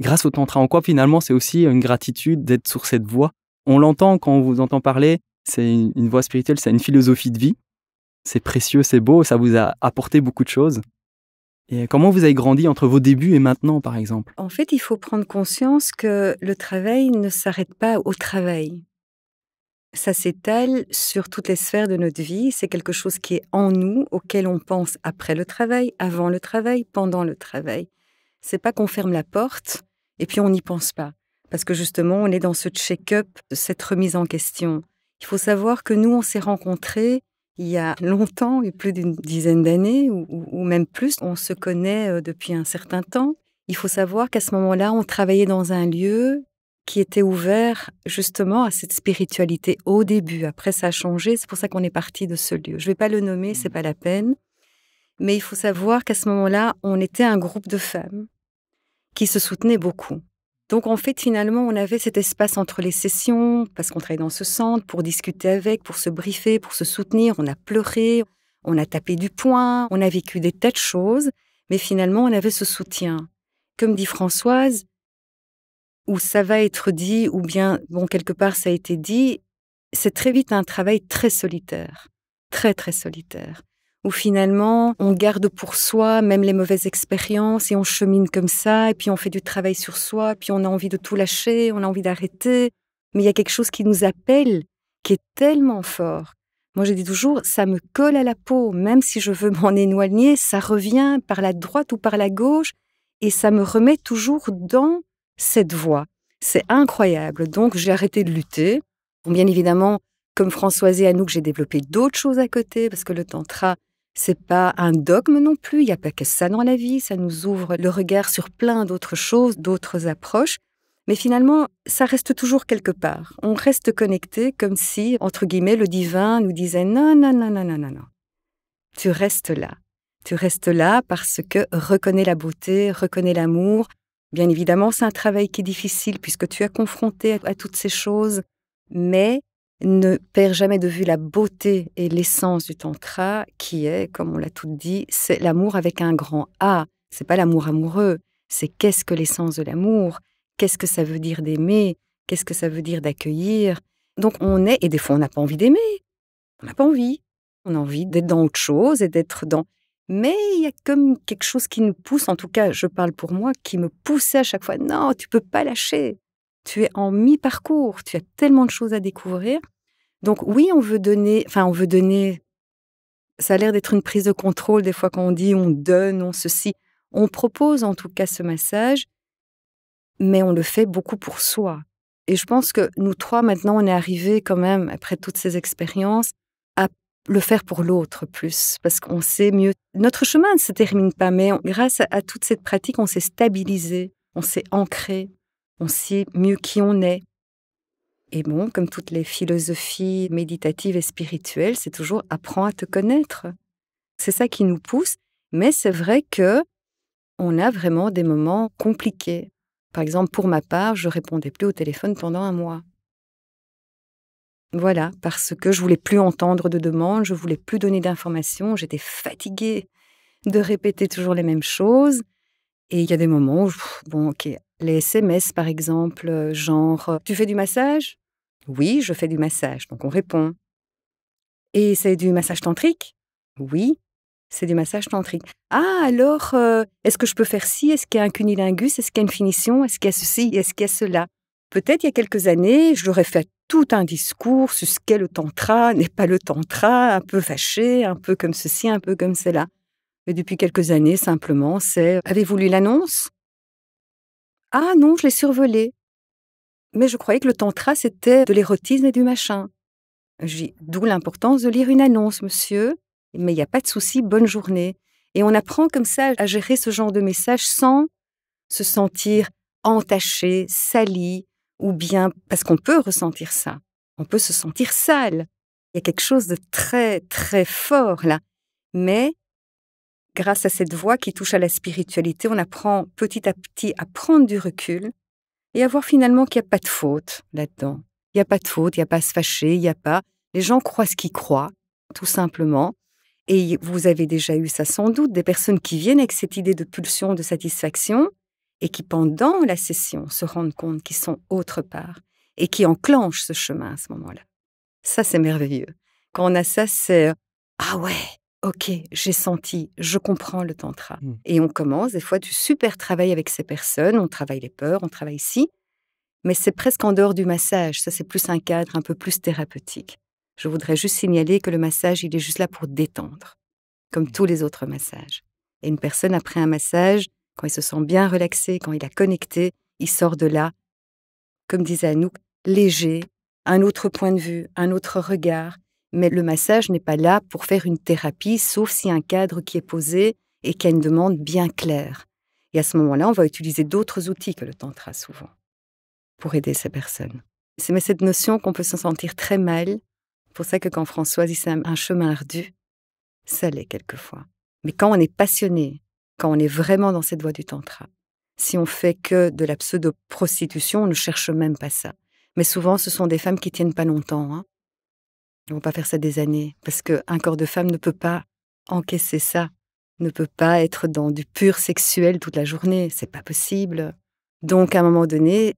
S2: Grâce au Tantra, en quoi finalement c'est aussi une gratitude d'être sur cette voie On l'entend quand on vous entend parler, c'est une, voie spirituelle, c'est une philosophie de vie. C'est précieux, c'est beau, ça vous a apporté beaucoup de choses. Et comment vous avez grandi entre vos débuts et maintenant, par exemple
S3: En fait, il faut prendre conscience que le travail ne s'arrête pas au travail ça s'étale sur toutes les sphères de notre vie. C'est quelque chose qui est en nous, auquel on pense après le travail, avant le travail, pendant le travail. C'est pas qu'on ferme la porte et puis on n'y pense pas. Parce que justement, on est dans ce check-up, cette remise en question. Il faut savoir que nous, on s'est rencontrés il y a longtemps, et plus d'une dizaine d'années, ou même plus. On se connaît euh, depuis un certain temps. Il faut savoir qu'à ce moment-là, on travaillait dans un lieu qui était ouvert justement à cette spiritualité au début. Après, ça a changé. C'est pour ça qu'on est parti de ce lieu. Je ne vais pas le nommer, c'est mmh. pas la peine. Mais il faut savoir qu'à ce moment-là, on était un groupe de femmes qui se soutenaient beaucoup. Donc, en fait, finalement, on avait cet espace entre les sessions, parce qu'on travaillait dans ce centre, pour discuter avec, pour se briefer, pour se soutenir. On a pleuré, on a tapé du poing, on a vécu des tas de choses, mais finalement, on avait ce soutien. Comme dit Françoise, où ça va être dit, ou bien, bon, quelque part, ça a été dit, c'est très vite un travail très solitaire, très, très solitaire, où finalement, on garde pour soi même les mauvaises expériences, et on chemine comme ça, et puis on fait du travail sur soi, puis on a envie de tout lâcher, on a envie d'arrêter, mais il y a quelque chose qui nous appelle, qui est tellement fort. Moi, je dis toujours, ça me colle à la peau, même si je veux [laughs] m'en éloigner, ça revient par la droite ou par la gauche, et ça me remet toujours dans cette voix, C'est incroyable. Donc j'ai arrêté de lutter. bien évidemment, comme Françoise et Anouk, j'ai développé d'autres choses à côté parce que le tantra, c'est pas un dogme non plus. Il n'y a pas que ça dans la vie. Ça nous ouvre le regard sur plein d'autres choses, d'autres approches. Mais finalement, ça reste toujours quelque part. On reste connecté comme si, entre guillemets, le divin nous disait non, non, non, non, non, non, non. Tu restes là. Tu restes là parce que reconnais la beauté, reconnais l'amour, Bien évidemment, c'est un travail qui est difficile puisque tu as confronté à toutes ces choses, mais ne perds jamais de vue la beauté et l'essence du tantra qui est, comme on l'a tout dit, c'est l'amour avec un grand A. C'est pas l'amour amoureux, c'est qu'est-ce que l'essence de l'amour, qu'est-ce que ça veut dire d'aimer, qu'est-ce que ça veut dire d'accueillir. Donc on est, et des fois on n'a pas envie d'aimer, on n'a pas envie, on a envie d'être dans autre chose et d'être dans mais il y a comme quelque chose qui nous pousse, en tout cas, je parle pour moi, qui me pousse à chaque fois. Non, tu peux pas lâcher. Tu es en mi-parcours. Tu as tellement de choses à découvrir. Donc oui, on veut donner. Enfin, on veut donner. Ça a l'air d'être une prise de contrôle des fois quand on dit on donne, on ceci. On propose en tout cas ce massage, mais on le fait beaucoup pour soi. Et je pense que nous trois maintenant, on est arrivés quand même après toutes ces expériences le faire pour l'autre plus, parce qu'on sait mieux. Notre chemin ne se termine pas, mais grâce à, toute cette pratique, on s'est stabilisé, on s'est ancré, on sait mieux qui on est. Et bon, comme toutes les philosophies méditatives et spirituelles, c'est toujours apprends à te connaître. C'est ça qui nous pousse, mais c'est vrai que on a vraiment des moments compliqués. Par exemple, pour ma part, je répondais plus au téléphone pendant un mois. Voilà, parce que je voulais plus entendre de demandes, je voulais plus donner d'informations, j'étais fatiguée de répéter toujours les mêmes choses. Et il y a des moments où, bon, ok, les SMS par exemple, euh, genre, euh, tu fais du massage Oui, je fais du massage, donc on répond. Et c'est du massage tantrique Oui, c'est du massage tantrique. Ah, alors, euh, est-ce que je peux faire ci Est-ce qu'il y a un cunilingus Est-ce qu'il y a une finition Est-ce qu'il y a ceci Est-ce qu'il y a cela Peut-être il y a quelques années, je l'aurais fait tout un discours sur ce qu'est le tantra, n'est pas le tantra, un peu fâché, un peu comme ceci, un peu comme cela. Mais depuis quelques années, simplement, c'est Avez-vous lu l'annonce Ah non, je l'ai survolé. Mais je croyais que le tantra, c'était de l'érotisme et du machin. D'où l'importance de lire une annonce, monsieur. Mais il n'y a pas de souci, bonne journée. Et on apprend comme ça à gérer ce genre de message sans se sentir entaché, sali, ou bien parce qu'on peut ressentir ça. On peut se sentir sale. Il y a quelque chose de très, très fort là. Mais grâce à cette voix qui touche à la spiritualité, on apprend petit à petit à prendre du recul et à voir finalement qu'il n'y a pas de faute là-dedans. Il n'y a pas de faute, il n'y a pas à se fâcher, il n'y a pas. Les gens croient ce qu'ils croient, tout simplement. Et vous avez déjà eu ça sans doute, des personnes qui viennent avec cette idée de pulsion, de satisfaction, et qui, pendant la session, se rendent compte qu'ils sont autre part et qui enclenchent ce chemin à ce moment-là. Ça, c'est merveilleux. Quand on a ça, c'est Ah ouais, ok, j'ai senti, je comprends le tantra. Mmh. Et on commence des fois du super travail avec ces personnes, on travaille les peurs, on travaille ici, mais c'est presque en dehors du massage, ça c'est plus un cadre un peu plus thérapeutique. Je voudrais juste signaler que le massage, il est juste là pour détendre, comme mmh. tous les autres massages. Et une personne, après un massage, quand il se sent bien relaxé, quand il a connecté, il sort de là, comme disait Anouk, léger, un autre point de vue, un autre regard. Mais le massage n'est pas là pour faire une thérapie, sauf si un cadre qui est posé et qui a une demande bien claire. Et à ce moment-là, on va utiliser d'autres outils que le tantra souvent pour aider ces personnes. C'est mais cette notion qu'on peut se sentir très mal. Pour ça que quand Françoise dit c'est un chemin ardu, ça l'est quelquefois. Mais quand on est passionné, quand on est vraiment dans cette voie du tantra. Si on fait que de la pseudo-prostitution, on ne cherche même pas ça. Mais souvent, ce sont des femmes qui tiennent pas longtemps. Hein. ne vont pas faire ça des années, parce qu'un corps de femme ne peut pas encaisser ça, ne peut pas être dans du pur sexuel toute la journée, c'est pas possible. Donc, à un moment donné,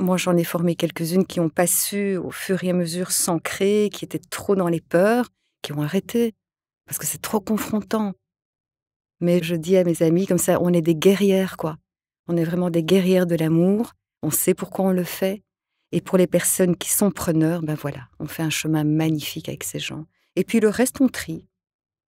S3: moi, j'en ai formé quelques-unes qui ont pas su, au fur et à mesure, s'ancrer, qui étaient trop dans les peurs, qui ont arrêté, parce que c'est trop confrontant. Mais je dis à mes amis, comme ça, on est des guerrières, quoi. On est vraiment des guerrières de l'amour. On sait pourquoi on le fait. Et pour les personnes qui sont preneurs, ben voilà, on fait un chemin magnifique avec ces gens. Et puis le reste, on trie.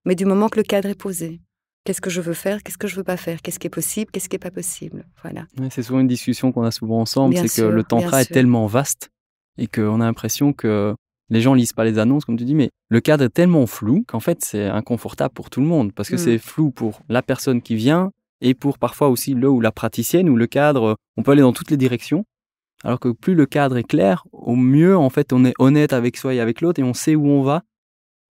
S3: Mais du moment que le cadre est posé, qu'est-ce que je veux faire, qu'est-ce que je veux pas faire, qu'est-ce qui est possible, qu'est-ce qui est pas possible, voilà.
S2: c'est souvent une discussion qu'on a souvent ensemble, c'est que le tantra est tellement vaste et qu'on a l'impression que les gens lisent pas les annonces, comme tu dis, mais le cadre est tellement flou qu'en fait, c'est inconfortable pour tout le monde parce que mm. c'est flou pour la personne qui vient et pour parfois aussi le ou la praticienne ou le cadre. On peut aller dans toutes les directions. Alors que plus le cadre est clair, au mieux, en fait, on est honnête avec soi et avec l'autre et on sait où on va.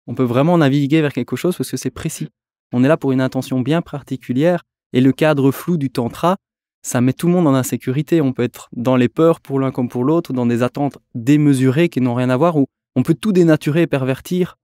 S2: On peut vraiment naviguer vers quelque chose parce que c'est précis. On est là pour une intention bien particulière et le cadre flou du tantra, ça met tout le monde en insécurité. On peut être dans les peurs pour l'un comme pour l'autre, dans des attentes démesurées qui n'ont rien à voir, ou on peut tout dénaturer et pervertir.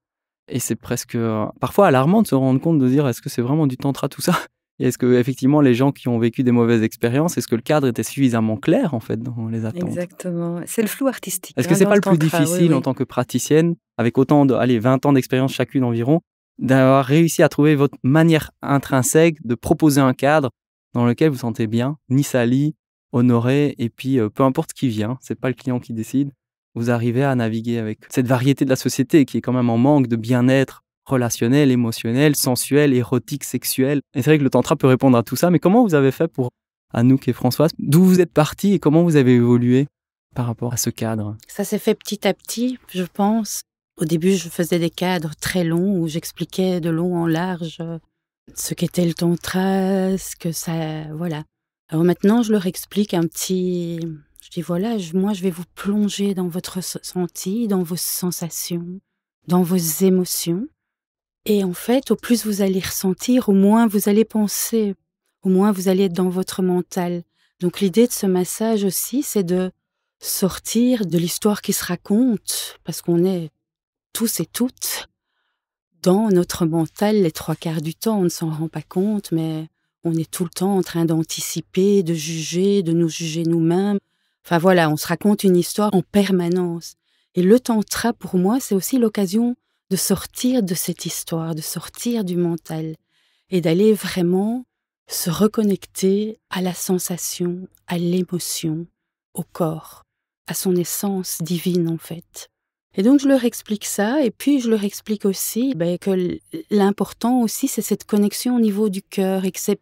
S2: Et c'est presque euh, parfois alarmant de se rendre compte de dire est-ce que c'est vraiment du tantra tout ça Et est-ce que effectivement les gens qui ont vécu des mauvaises expériences, est-ce que le cadre était suffisamment clair en fait dans les attentes
S3: Exactement. C'est le flou artistique. Est-ce que hein, c'est pas le, plus difficile en tant
S2: que praticienne, avec autant de allez, 20 ans d'expérience chacune environ, d'avoir réussi à trouver votre manière intrinsèque de proposer un cadre dans lequel vous, vous sentez bien, ni sali, honoré, et puis euh, peu importe qui vient, c'est pas le client qui décide, vous arrivez à naviguer avec cette variété de la société qui est quand même en manque de bien-être relationnel, émotionnel, sensuel, érotique, sexuel. Et c'est vrai que le tantra peut répondre à tout ça, mais comment vous avez fait pour Anouk et Françoise D'où vous êtes partis et comment vous avez évolué par rapport à ce cadre
S4: Ça s'est fait petit à petit, je pense. Au début, je faisais des cadres très longs où j'expliquais de long en large euh, ce qu'était le tantra, ce que ça, voilà. Alors maintenant, je leur explique un petit je dis voilà, moi je vais vous plonger dans votre senti dans vos sensations, dans vos émotions. Et en fait, au plus vous allez ressentir, au moins vous allez penser, au moins vous allez être dans votre mental. Donc l'idée de ce massage aussi, c'est de sortir de l'histoire qui se raconte, parce qu'on est tous et toutes dans notre mental les trois quarts du temps, on ne s'en rend pas compte, mais on est tout le temps en train d'anticiper, de juger, de nous juger nous-mêmes, Enfin voilà, on se raconte une histoire en permanence. Et le tantra, pour moi, c'est aussi l'occasion de sortir de cette histoire, de sortir du mental et d'aller vraiment se reconnecter à la sensation, à l'émotion, au corps, à son essence divine en fait. Et donc je leur explique ça, et puis je leur explique aussi ben, que l'important aussi c'est cette connexion au niveau du cœur, et que c'est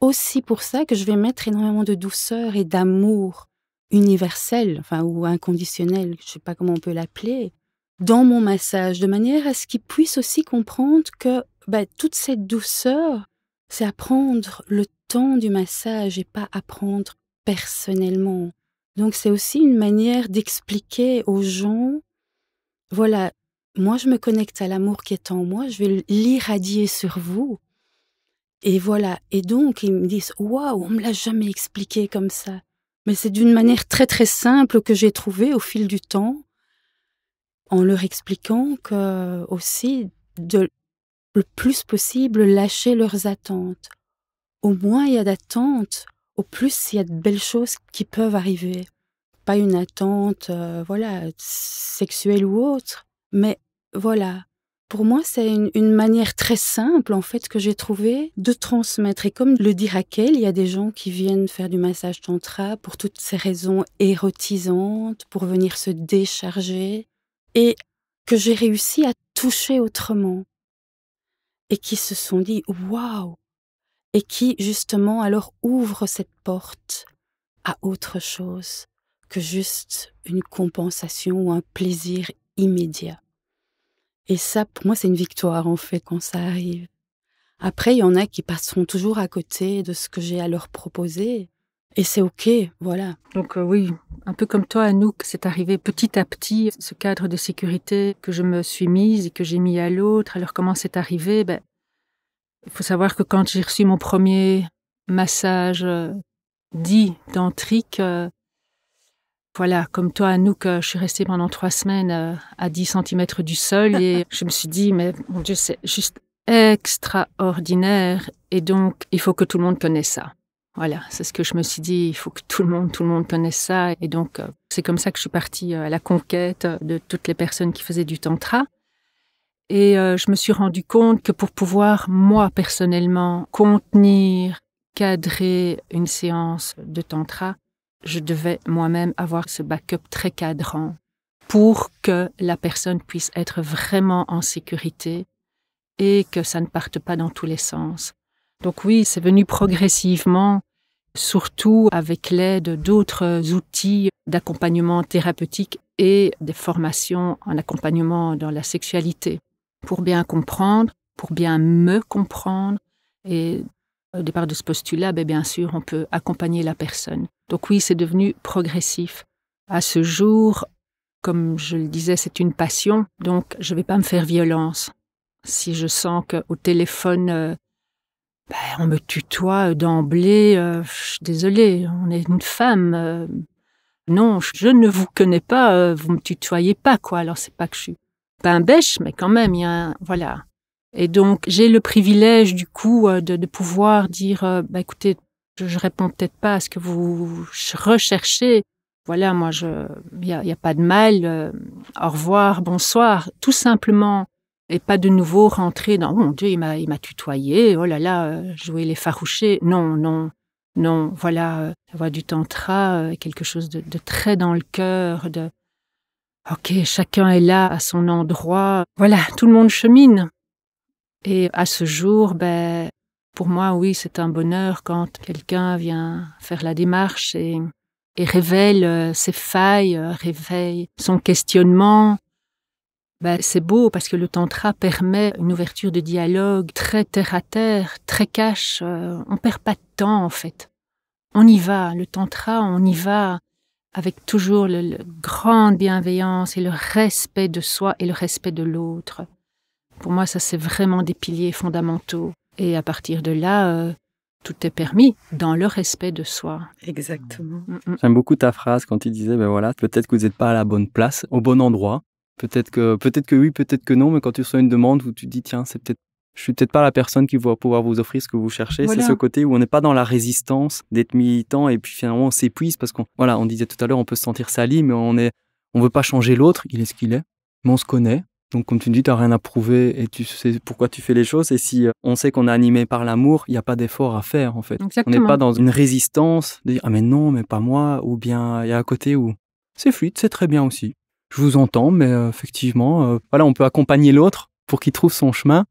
S4: aussi pour ça que je vais mettre énormément de douceur et d'amour universel enfin, ou inconditionnel, je ne sais pas comment on peut l'appeler, dans mon massage, de manière à ce qu'ils puissent aussi comprendre que bah, toute cette douceur, c'est apprendre le temps du massage et pas apprendre personnellement. Donc c'est aussi une manière d'expliquer aux gens, voilà, moi je me connecte à l'amour qui est en moi, je vais l'irradier sur vous. Et voilà, et donc ils me disent, waouh, on me l'a jamais expliqué comme ça. Mais c'est d'une manière très très simple que j'ai trouvé au fil du temps, en leur expliquant que aussi de le plus possible lâcher leurs attentes. Au moins il y a d'attentes, au plus il y a de belles choses qui peuvent arriver. Pas une attente, euh, voilà, sexuelle ou autre, mais voilà, pour moi, c'est une, manière très simple, en fait, que j'ai trouvé de transmettre. Et comme le dit Raquel, il y a des gens qui viennent faire du massage tantra pour toutes ces raisons érotisantes, pour venir se décharger, et que j'ai réussi à toucher autrement. Et qui se sont dit, waouh! Et qui, justement, alors ouvrent cette porte à autre chose que juste une compensation ou un plaisir immédiat. Et ça, pour moi, c'est une victoire, en fait, quand ça arrive. Après, il y en a qui passeront toujours à côté de ce que j'ai à leur proposer. Et c'est OK, voilà.
S1: Donc euh, oui, un peu comme toi, Anouk, c'est arrivé petit à petit, ce cadre de sécurité que je me suis mise et que j'ai mis à l'autre. Alors comment c'est arrivé ben, Il faut savoir que quand j'ai reçu mon premier massage euh, dit tantrique, euh, voilà, comme toi, Anouk, euh, je suis restée pendant trois semaines euh, à 10 cm du sol et [laughs] je me suis dit, mais mon Dieu, c'est juste extraordinaire et donc il faut que tout le monde connaisse ça. Voilà, c'est ce que je me suis dit, il faut que tout le monde, tout le monde connaisse ça. Et donc, euh, c'est comme ça que je suis partie à la conquête de toutes les personnes qui faisaient du tantra. Et je me suis rendu compte que pour pouvoir, moi, personnellement, contenir, cadrer une séance de tantra, je devais moi-même avoir ce backup très cadrant pour que la personne puisse être vraiment en sécurité et que ça ne parte pas dans tous les sens. Donc oui, c'est venu progressivement, surtout avec l'aide d'autres outils d'accompagnement thérapeutique et des formations en accompagnement dans la sexualité, pour bien comprendre, pour bien me comprendre et au départ de ce postulat, ben bien sûr, on peut accompagner la personne. Donc oui, c'est devenu progressif. À ce jour, comme je le disais, c'est une passion, donc je ne vais pas me faire violence. Si je sens qu'au téléphone, euh, ben, on me tutoie euh, d'emblée, euh, suis désolée, on est une femme. non, je ne vous connais pas, vous me tutoyez pas, quoi. Alors c'est pas que je suis pas un bêche, mais quand même, il y a un, voilà, et donc, j'ai le privilège, du coup, euh, de, pouvoir dire, euh, bah, écoutez, je, réponds peut-être pas à ce que vous recherchez. Voilà, moi, je, il n'y a, y a, pas de mal. Euh, au revoir, bonsoir, tout simplement. Et pas de nouveau rentrer dans, mon Dieu, il m'a, il tutoyé. Oh là là, jouer les farouchés. Non, non, non. Voilà, la voix du tantra, quelque chose de, de très dans le cœur, de, Ok, chacun est là à son endroit. Voilà, tout le monde chemine. Et à ce jour, ben, pour moi, oui, c'est un bonheur quand quelqu'un vient faire la démarche et, révèle euh, ses failles, euh, réveille son questionnement. Ben, c'est beau parce que le tantra permet une ouverture de dialogue très terre à terre, très cash. Euh, on perd pas de temps en fait. On y va. Le tantra, on y va avec toujours la grande bienveillance et le respect de soi et le respect de l'autre. Pour moi, ça, c'est vraiment des piliers fondamentaux. Et à partir de là, euh, tout est permis dans le respect de soi. Exactement. Mm, mm, mm. J'aime
S2: beaucoup ta phrase quand tu disais, ben voilà, peut-être que vous n'êtes pas à la bonne place, au bon endroit. Peut-être que, peut-être que oui, peut-être que non, mais quand tu reçois une demande où tu dis, tiens, c'est peut-être, je suis peut-être pas la personne qui va pouvoir vous offrir ce que vous cherchez. C'est ce côté où on n'est pas dans la résistance d'être militant et puis finalement on s'épuise parce qu'on, voilà, on disait tout à l'heure, on peut se sentir sali, mais on est, on veut pas changer l'autre, il est ce qu'il est, mais on se connaît, donc, comme tu dis, tu n'as rien à prouver et tu sais pourquoi tu fais les choses. Et si euh, on sait qu'on est animé par l'amour, il n'y a pas d'effort à faire, en fait. On n'est pas dans une résistance de dire Ah, mais non, mais pas moi, ou bien il y a à côté où c'est fluide, c'est très bien aussi. Je vous entends, mais euh, effectivement, euh, voilà, on peut accompagner l'autre pour qu'il trouve son chemin.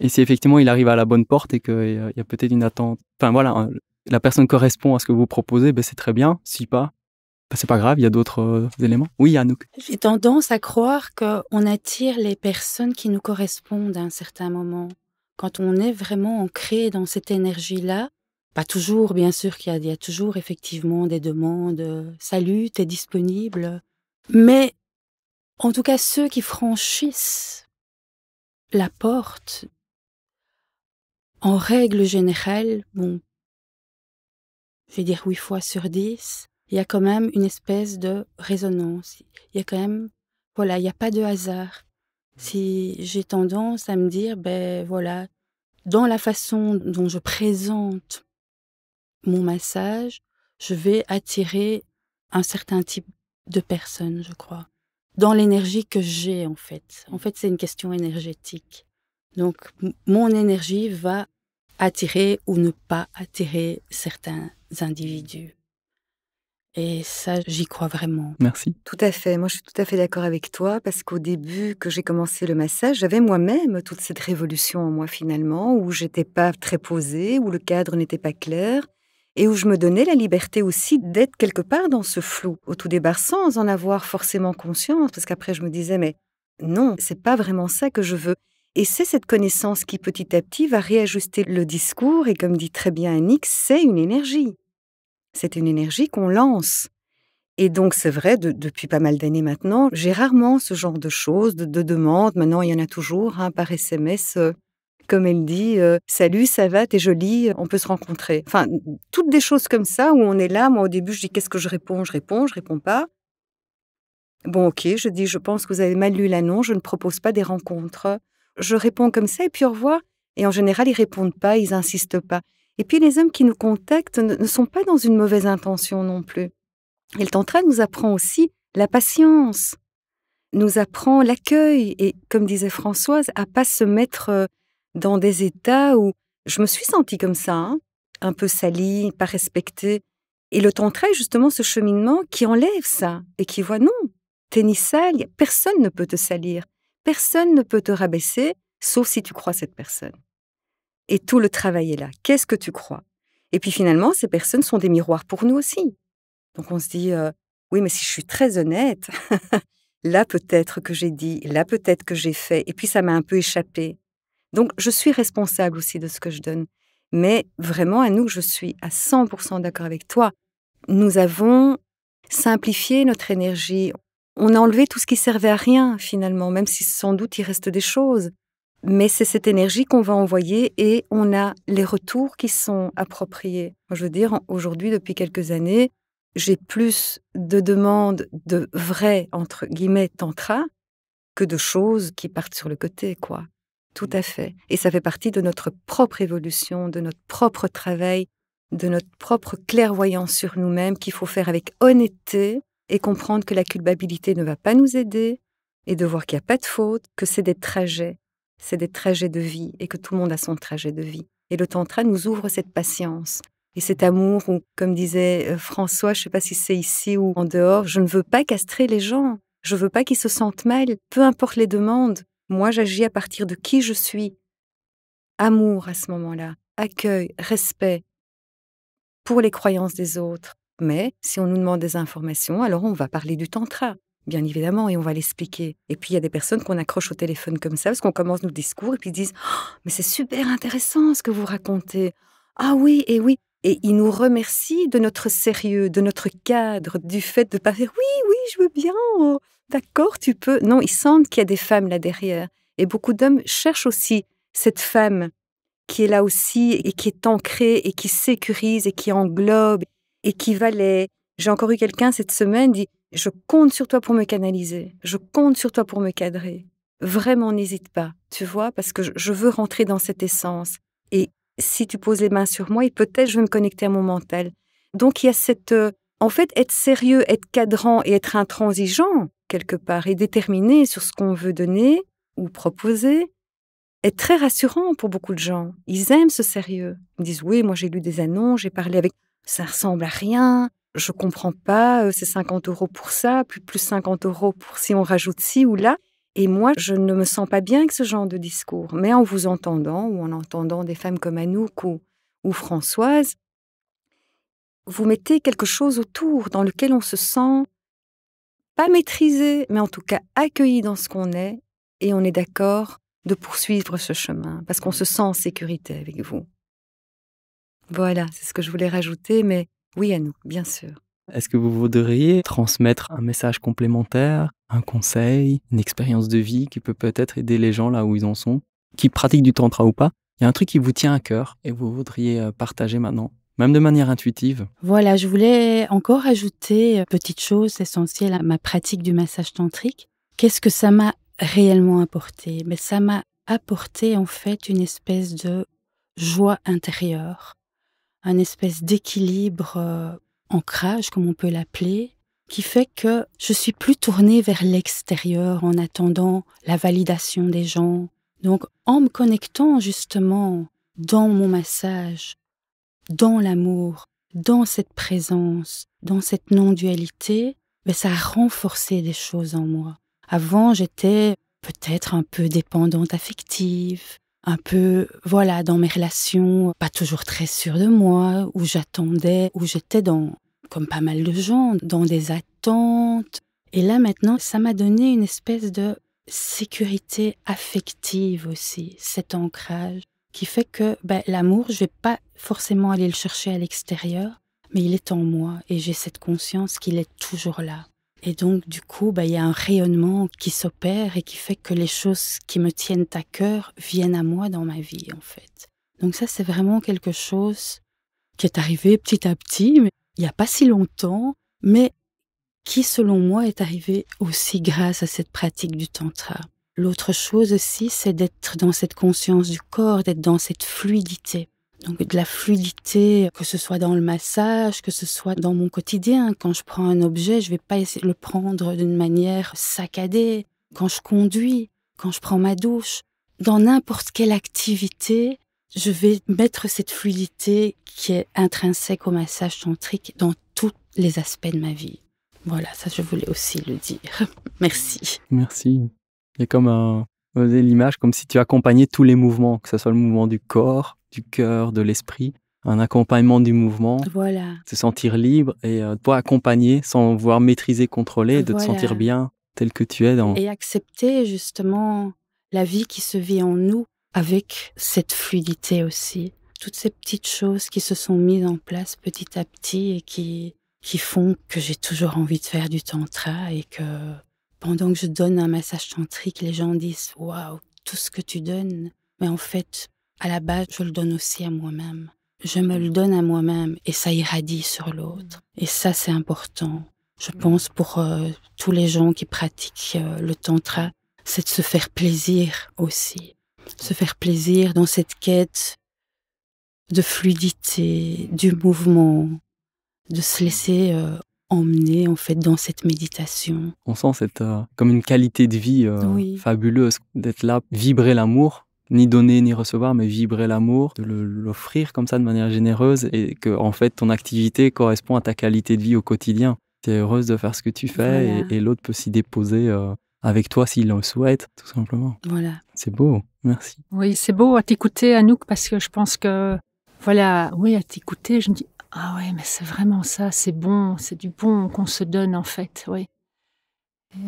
S2: Et si effectivement il arrive à la bonne porte et qu'il y a peut-être une attente, enfin voilà, la personne correspond à ce que vous proposez, ben, c'est très bien. Si pas, bah, c'est pas grave, il y a d'autres euh, éléments. Oui, Anouk.
S4: J'ai tendance à croire qu'on attire les personnes qui nous correspondent à un certain moment. Quand on est vraiment ancré dans cette énergie-là, pas toujours, bien sûr qu'il y, a toujours effectivement des demandes, euh, salut, t'es disponible. Mais en tout cas, ceux qui franchissent la porte, en règle générale, bon, je vais dire huit fois sur dix, il y a quand même une espèce de résonance. Il y a quand même, voilà, il n'y a pas de hasard. Si j'ai tendance à me dire, ben voilà, dans la façon dont je présente mon massage, je vais attirer un certain type de personne, je crois. Dans l'énergie que j'ai, en fait. En fait, c'est une question énergétique. Donc, mon énergie va attirer ou ne pas attirer certains individus. Et ça, j'y crois vraiment. Merci. Tout à fait. Moi, je suis tout à fait d'accord avec toi parce qu'au début, que j'ai
S3: commencé le massage, j'avais moi-même toute cette révolution en moi finalement, où j'étais pas très posée, où le cadre n'était pas clair et où je me donnais la liberté aussi d'être quelque part dans ce flou au tout départ sans en avoir forcément conscience parce qu'après je me disais mais non, c'est pas vraiment ça que je veux. Et c'est cette connaissance qui petit à petit va réajuster le discours et comme dit très bien Annick, c'est une énergie. C'est une énergie qu'on lance. Et donc, c'est vrai, depuis pas mal d'années maintenant, j'ai rarement ce genre de choses, de, demandes. Maintenant, il y en a toujours, hein, par SMS. Euh, comme elle dit, euh, salut, ça va, t'es jolie, on peut se rencontrer. Enfin, toutes des choses comme ça où on est là. Moi, au début, je dis qu'est-ce que je réponds Je réponds, je réponds pas. Bon, ok, je dis, je pense que vous avez mal lu l'annonce, je ne propose pas des rencontres. Je réponds comme ça et puis au revoir. Et en général, ils répondent pas, ils insistent pas. Et puis les hommes qui nous contactent ne, sont pas dans une mauvaise intention non plus. Et le tantra nous apprend aussi la patience, nous apprend l'accueil et, comme disait Françoise, à pas se mettre euh, dans des états où je me suis sentie comme ça, hein, un peu salie, pas respectée. Et le tantra est justement ce cheminement qui enlève ça et qui voit non, t'es ni sale, personne ne peut te salir, personne ne peut te rabaisser, sauf si tu crois cette personne. Et tout le travail est là. Qu'est-ce que tu crois Et puis finalement, ces personnes sont des miroirs pour nous aussi. Donc on se dit, euh, oui, mais si je suis très honnête, [laughs] là peut-être que j'ai dit, là peut-être que j'ai fait, et puis ça m'a un peu échappé. Donc je suis responsable aussi de ce que je donne. Mais vraiment, à nous, je suis à 100% d'accord avec toi. Nous avons simplifié notre énergie. On a enlevé tout ce qui servait à rien, finalement, même si sans doute il reste des choses. Mais c'est cette énergie qu'on va envoyer et on a les retours qui sont appropriés. je veux dire, aujourd'hui, depuis quelques années, j'ai plus de demandes de vrais, entre guillemets, tantra que de choses qui partent sur le côté, quoi. Tout à fait. Et ça fait partie de notre propre évolution, de notre propre travail, de notre propre clairvoyance sur nous-mêmes qu'il faut faire avec honnêteté et comprendre que la culpabilité ne va pas nous aider et de voir qu'il n'y a pas de faute, que c'est des trajets c'est des trajets de vie et que tout le monde a son trajet de vie. Et le tantra nous ouvre cette patience et cet amour où, comme disait euh, François, je ne sais pas si c'est ici ou en dehors, je ne veux pas castrer les gens, je ne veux pas qu'ils se sentent mal, peu importe les demandes. Moi, j'agis à partir de qui je suis. Amour à ce moment-là, accueil, respect pour les croyances des autres. Mais si on nous demande des informations, alors on va parler du tantra bien évidemment, et on va l'expliquer. Et puis, il y a des personnes qu'on accroche au téléphone comme ça, parce qu'on commence nos discours, et puis ils disent oh, Mais c'est super intéressant ce que vous racontez. Ah oui, et oui. Et ils nous remercient de notre sérieux, de notre cadre, du fait de ne pas faire Oui, oui, je veux bien, oh, d'accord, tu peux. Non, ils sentent qu'il y a des femmes là derrière. Et beaucoup d'hommes cherchent aussi cette femme qui est là aussi et qui est ancrée et qui sécurise et qui englobe et qui va les... J'ai encore eu quelqu'un cette semaine dit je compte sur toi pour me canaliser. Je compte sur toi pour me cadrer. Vraiment, n'hésite pas, tu vois, parce que je veux rentrer dans cette essence. Et si tu poses les mains sur moi, peut-être je vais me connecter à mon mental. Donc, il y a cette. Euh, en fait, être sérieux, être cadrant et être intransigeant, quelque part, et déterminé sur ce qu'on veut donner ou proposer, est très rassurant pour beaucoup de gens. Ils aiment ce sérieux. Ils disent Oui, moi j'ai lu des annonces, j'ai parlé avec. Ça ressemble à rien, je comprends pas, euh, c'est 50 euros pour ça, plus, plus 50 euros pour si on rajoute ci ou là. Et moi, je ne me sens pas bien avec ce genre de discours. Mais en vous entendant, ou en entendant des femmes comme Anouk ou, ou Françoise, vous mettez quelque chose autour dans lequel on se sent pas maîtrisé, mais en tout cas accueilli dans ce qu'on est, et on est d'accord de poursuivre ce chemin, parce qu'on se sent en sécurité avec vous. Voilà, c'est ce que je voulais rajouter, mais oui, à nous, bien sûr.
S2: Est-ce que vous voudriez transmettre un message complémentaire, un conseil, une expérience de vie qui peut peut-être aider les gens là où ils en sont, qui pratiquent du tantra ou pas Il y a un truc qui vous tient à cœur et vous voudriez euh, partager maintenant, même de manière intuitive.
S4: Voilà, je voulais encore ajouter une euh, petite chose essentielle à ma pratique du massage tantrique. Qu'est-ce que ça m'a réellement apporté Mais ben, ça m'a apporté en fait une espèce de joie intérieure un espèce d'équilibre ancrage, euh, comme on peut l'appeler, qui fait que je suis plus tournée vers l'extérieur en attendant la validation des gens. Donc en me connectant justement dans mon massage, dans l'amour, dans cette présence, dans cette non-dualité, ben, ça a renforcé des choses en moi. Avant, j'étais peut-être un peu dépendante affective, un peu, voilà, dans mes relations, pas toujours très sûre de moi, où j'attendais, où j'étais dans, comme pas mal de gens, dans des attentes. Et là maintenant, ça m'a donné une espèce de sécurité affective aussi, cet ancrage, qui fait que ben, l'amour, je vais pas forcément aller le chercher à l'extérieur, mais il est en moi et j'ai cette conscience qu'il est toujours là. Et donc, du coup, bah, il y a un rayonnement qui s'opère et qui fait que les choses qui me tiennent à cœur viennent à moi dans ma vie, en fait. Donc ça, c'est vraiment quelque chose qui est arrivé petit à petit, mais il n'y a pas si longtemps, mais qui, selon moi, est arrivé aussi grâce à cette pratique du tantra. L'autre chose aussi, c'est d'être dans cette conscience du corps, d'être dans cette fluidité. Donc de la fluidité, que ce soit dans le massage, que ce soit dans mon quotidien. Quand je prends un objet, je ne vais pas essayer de le prendre d'une manière saccadée. Quand je conduis, quand je prends ma douche, dans n'importe quelle activité, je vais mettre cette fluidité qui est intrinsèque au massage tantrique dans tous les aspects de ma vie. Voilà, ça je voulais aussi le dire. [laughs]
S2: Merci. Merci. Il y a comme un, l'image comme si tu accompagnais tous les mouvements, que ce soit le mouvement du corps, du cœur, de l'esprit, un accompagnement du mouvement, voilà. se sentir libre et ne euh, pouvoir accompagner sans voir maîtriser, contrôler, de te sentir bien tel que tu es. Dans... Et
S4: accepter justement la vie qui se vit en nous avec cette fluidité aussi. Toutes ces petites choses qui se sont mises en place petit à petit et qui, qui font que j'ai toujours envie de faire du tantra et que pendant que je donne un massage tantrique, les gens disent Waouh, tout ce que tu donnes. Mais en fait, à la base, je le donne aussi à moi-même. Je me le donne à moi-même et ça irradie sur l'autre. Et ça, c'est important. Je pense pour euh, tous les gens qui pratiquent euh, le tantra, c'est de se faire plaisir aussi. Se faire plaisir dans cette quête de fluidité, du mouvement, de se laisser euh, emmener en fait dans cette méditation.
S2: On sent cette comme une qualité de vie fabuleuse d'être là, vibrer l'amour ni donner ni recevoir, mais vibrer l'amour, de l'offrir comme ça de manière généreuse et que en fait ton activité correspond à ta qualité de vie au quotidien. Tu es heureuse de faire ce que tu fais et, l'autre peut s'y déposer euh, avec toi s'il le souhaite, tout simplement. Voilà. C'est beau, merci.
S1: Oui, c'est beau à t'écouter, Anouk, parce que je pense que, voilà, oui, à t'écouter, je me dis, ah ouais, mais c'est vraiment ça, c'est bon, c'est du bon qu'on se donne en fait, oui.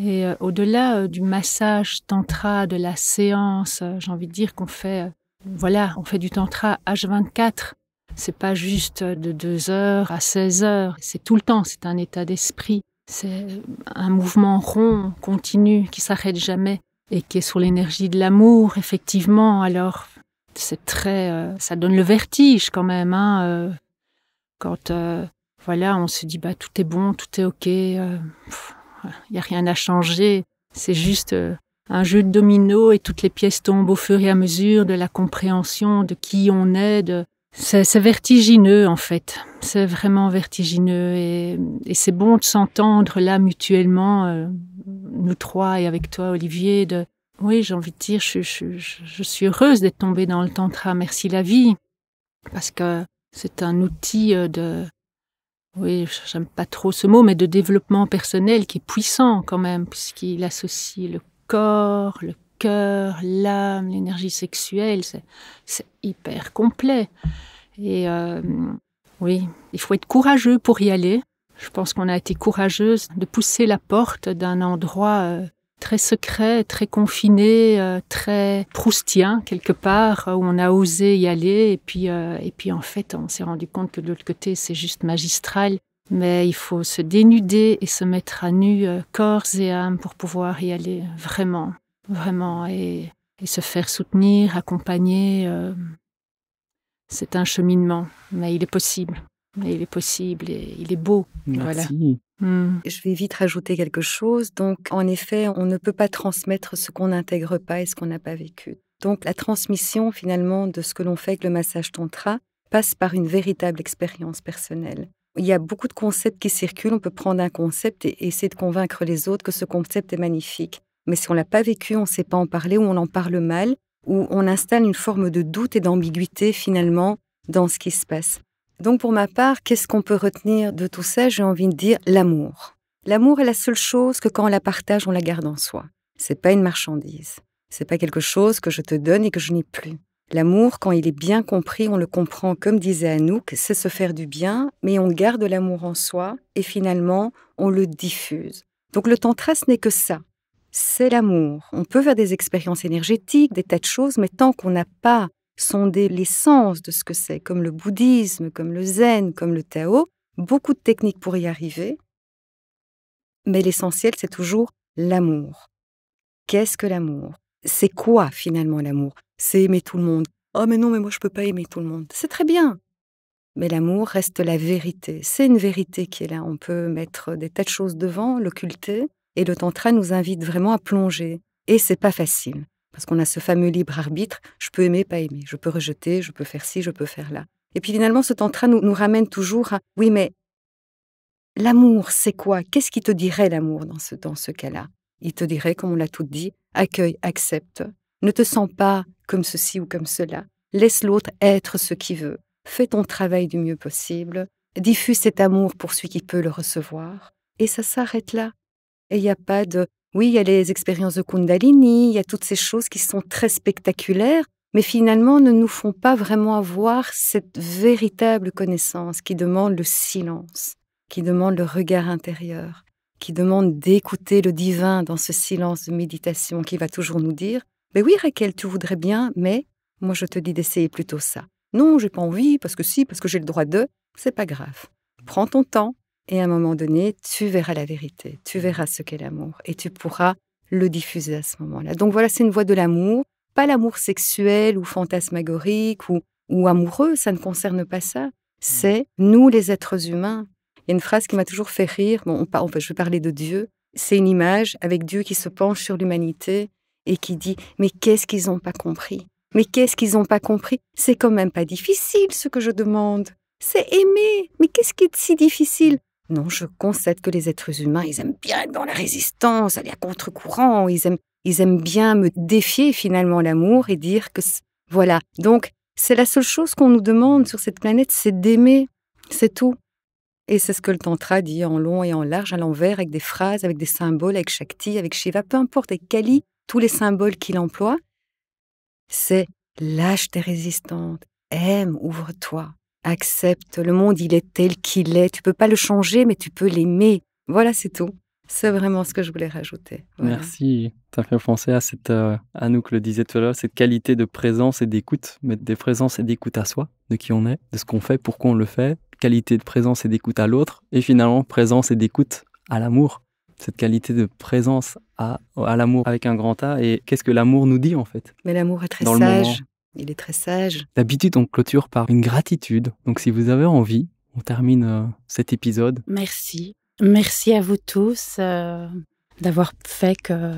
S1: Et euh, au-delà euh, du massage tantra, de la séance, euh, j'ai envie de dire qu'on fait, voilà, on fait du tantra H24. C'est pas juste de 2 heures à 16 heures. C'est tout le temps. C'est un état d'esprit. C'est un mouvement rond, continu, qui s'arrête jamais et qui est sur l'énergie de l'amour, effectivement. Alors, c'est très, ça donne le vertige quand même, hein, quand, voilà, on se dit, bah, tout est bon, tout est ok. Il n'y a rien à changer. C'est juste euh, un jeu de domino et toutes les pièces tombent au fur et à mesure de la compréhension de qui on est. De... C'est vertigineux en fait. C'est vraiment vertigineux et, c'est bon de s'entendre là mutuellement, euh, nous trois et avec toi Olivier. De... Oui, j'ai envie de dire, je suis heureuse d'être tombée dans le tantra. Merci la vie parce que c'est un outil euh, de oui, j'aime pas trop ce mot, mais de développement personnel qui est puissant quand même, puisqu'il associe le corps, le cœur, l'âme, l'énergie sexuelle, c'est hyper complet. Et euh, oui, il faut être courageux pour y aller. Je pense qu'on a été courageuse de pousser la porte d'un endroit euh, très secret, très confiné, euh, très proustien quelque part, où on a osé y aller. Et puis, euh, et puis en fait, on s'est rendu compte que de l'autre côté, c'est juste magistral. Mais il faut se dénuder et se mettre à nu, euh, corps et âme, pour pouvoir y aller vraiment, vraiment, et, se faire soutenir, accompagner. c'est un cheminement, mais il est possible. Mais il est possible et il est beau. Merci. Hmm.
S3: Je vais vite rajouter quelque chose. Donc, en effet, on ne peut pas transmettre ce qu'on n'intègre pas et ce qu'on n'a pas vécu. Donc, la transmission finalement de ce que l'on fait avec le massage tantra passe par une véritable expérience personnelle. Il y a beaucoup de concepts qui circulent. On peut prendre un concept et essayer de convaincre les autres que ce concept est magnifique. Mais si on l'a pas vécu, on ne sait pas en parler ou on en parle mal, ou on installe une forme de doute et d'ambiguïté finalement dans ce qui se passe. Donc pour ma part, qu'est-ce qu'on peut retenir de tout ça J'ai envie de dire l'amour. L'amour est la seule chose que quand on la partage, on la garde en soi. n'est pas une marchandise. C'est pas quelque chose que je te donne et que je n'ai plus. L'amour, quand il est bien compris, on le comprend comme disait Anouk, c'est se faire du bien, mais on garde l'amour en soi et finalement on le diffuse. Donc le tantra, ce n'est que ça. C'est l'amour. On peut faire des expériences énergétiques, des tas de choses, mais tant qu'on n'a pas sonder l'essence de ce que c'est, comme le bouddhisme, comme le zen, comme le Tao, beaucoup de techniques pour y arriver, mais l'essentiel, c'est toujours l'amour. Qu'est-ce que l'amour C'est quoi finalement l'amour C'est aimer tout le monde. Oh mais non, mais moi je ne peux pas aimer tout le monde. C'est très bien. Mais l'amour reste la vérité. C'est une vérité qui est là. On peut mettre des tas de choses devant, l'occulter, et le tantra nous invite vraiment à plonger. Et c'est pas facile. Parce qu'on a ce fameux libre arbitre, je peux aimer, pas aimer, je peux rejeter, je peux faire ci, je peux faire là. Et puis finalement, ce tantra nous, nous ramène toujours à, oui, mais l'amour, c'est quoi Qu'est-ce qui te dirait l'amour dans ce, dans ce cas-là Il te dirait, comme on l'a tout dit, accueille, accepte, ne te sens pas comme ceci ou comme cela, laisse l'autre être ce qu'il veut, fais ton travail du mieux possible, diffuse cet amour pour celui qui peut le recevoir, et ça s'arrête là. Et il n'y a pas de oui, il y a les expériences de Kundalini, il y a toutes ces choses qui sont très spectaculaires, mais finalement ne nous font pas vraiment avoir cette véritable connaissance qui demande le silence, qui demande le regard intérieur, qui demande d'écouter le divin dans ce silence de méditation qui va toujours nous dire Mais ben oui, Raquel, tu voudrais bien, mais moi je te dis d'essayer plutôt ça. Non, j'ai pas envie, parce que si, parce que j'ai le droit de, c'est pas grave. Prends ton temps, et à un moment donné, tu verras la vérité, tu mm. verras ce qu'est l'amour et tu pourras le diffuser à ce moment-là. Donc voilà, c'est une voie de l'amour, pas l'amour sexuel ou fantasmagorique ou, ou amoureux, ça ne concerne pas ça. Mm. C'est nous les êtres humains. Il y a une phrase qui m'a toujours fait rire, bon, on, je vais parler de Dieu, c'est une image avec Dieu qui se penche sur l'humanité et qui dit Mais qu'est-ce qu'ils n'ont pas compris Mais qu'est-ce qu'ils n'ont pas compris C'est quand même pas difficile ce que je demande. C'est aimer. Mais qu'est-ce qui est si difficile non, je constate que les êtres humains, ils aiment bien être dans la résistance, aller à contre-courant, ils aiment, ils aiment bien me défier finalement l'amour et dire que voilà. Donc, c'est la seule chose qu'on nous demande sur cette planète, c'est d'aimer, c'est tout. Et c'est ce que le Tantra dit en long et en large, à l'envers, avec des phrases, avec des symboles, avec Shakti, avec Shiva, peu importe, avec Kali, tous les symboles qu'il emploie. C'est lâche tes résistantes, aime, ouvre-toi. Accepte, le monde il est tel qu'il est, tu peux pas le changer mais tu peux l'aimer. Voilà, c'est tout. C'est vraiment ce que je voulais rajouter.
S2: Merci. Ça fait penser à cette, euh, nous que le disait tout à l'heure, cette qualité de présence et d'écoute, mettre des présences et d'écoute à soi, de qui on est, de ce qu'on fait, pourquoi on le fait, qualité de présence et d'écoute à l'autre, et finalement présence et d'écoute à l'amour. Cette qualité de présence à, l'amour avec un grand A, et qu'est-ce que l'amour nous dit en fait Mais l'amour est très sage.
S4: Il est très sage.
S2: D'habitude, on clôture par une gratitude. Donc, si vous avez envie, on termine euh, cet épisode.
S4: Merci. Merci à vous tous euh, d'avoir fait que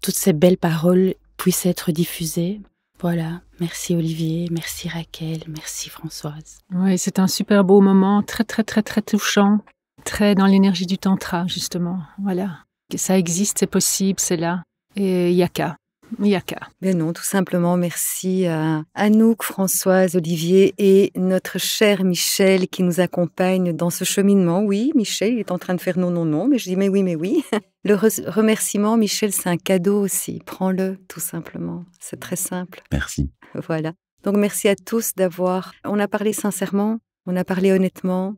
S4: toutes ces belles paroles puissent être diffusées. Voilà, merci Olivier, merci Raquel, merci Françoise.
S1: Oui, c'est un super beau moment, très très très très touchant, très dans l'énergie du tantra justement. Voilà, ça existe, c'est possible, c'est là, et il y a qu'à. Yaka Mais ben non, tout simplement merci à Anouk, Françoise, Olivier et notre
S3: cher Michel qui nous accompagne dans ce cheminement. Oui, Michel il est en train de faire non, non, non, mais je dis mais oui, mais oui. [laughs] Le remerciement, Michel, c'est un cadeau aussi. Prends-le, tout simplement. C'est très simple. Merci. Voilà. Donc merci à tous d'avoir. On a parlé sincèrement, on a parlé honnêtement,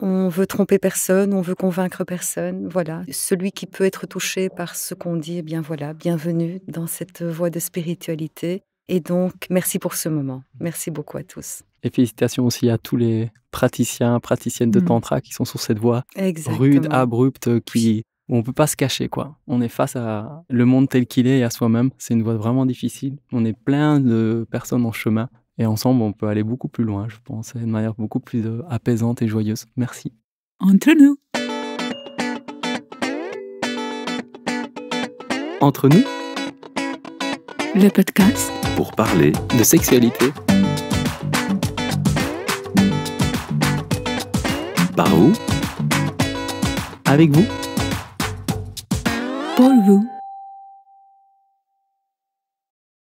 S3: on veut tromper personne, on veut convaincre personne. Voilà. Celui qui peut être touché par ce qu'on dit, eh bien voilà, bienvenue dans cette voie de spiritualité. Et donc, merci pour ce moment. Merci beaucoup à tous.
S2: Et félicitations aussi à tous les praticiens, praticiennes de mm. tantra qui sont sur cette voie rude, abrupte, qui où on peut pas se cacher quoi. On est face à le monde tel qu'il est et à soi-même. C'est une voie vraiment difficile. On est plein de personnes en chemin et ensemble, on peut aller beaucoup plus loin, je pense, de manière beaucoup plus euh, apaisante et joyeuse. Merci. Entre nous. Entre nous.
S1: Le podcast.
S2: Pour parler de sexualité. Par où Avec vous. Pour vous.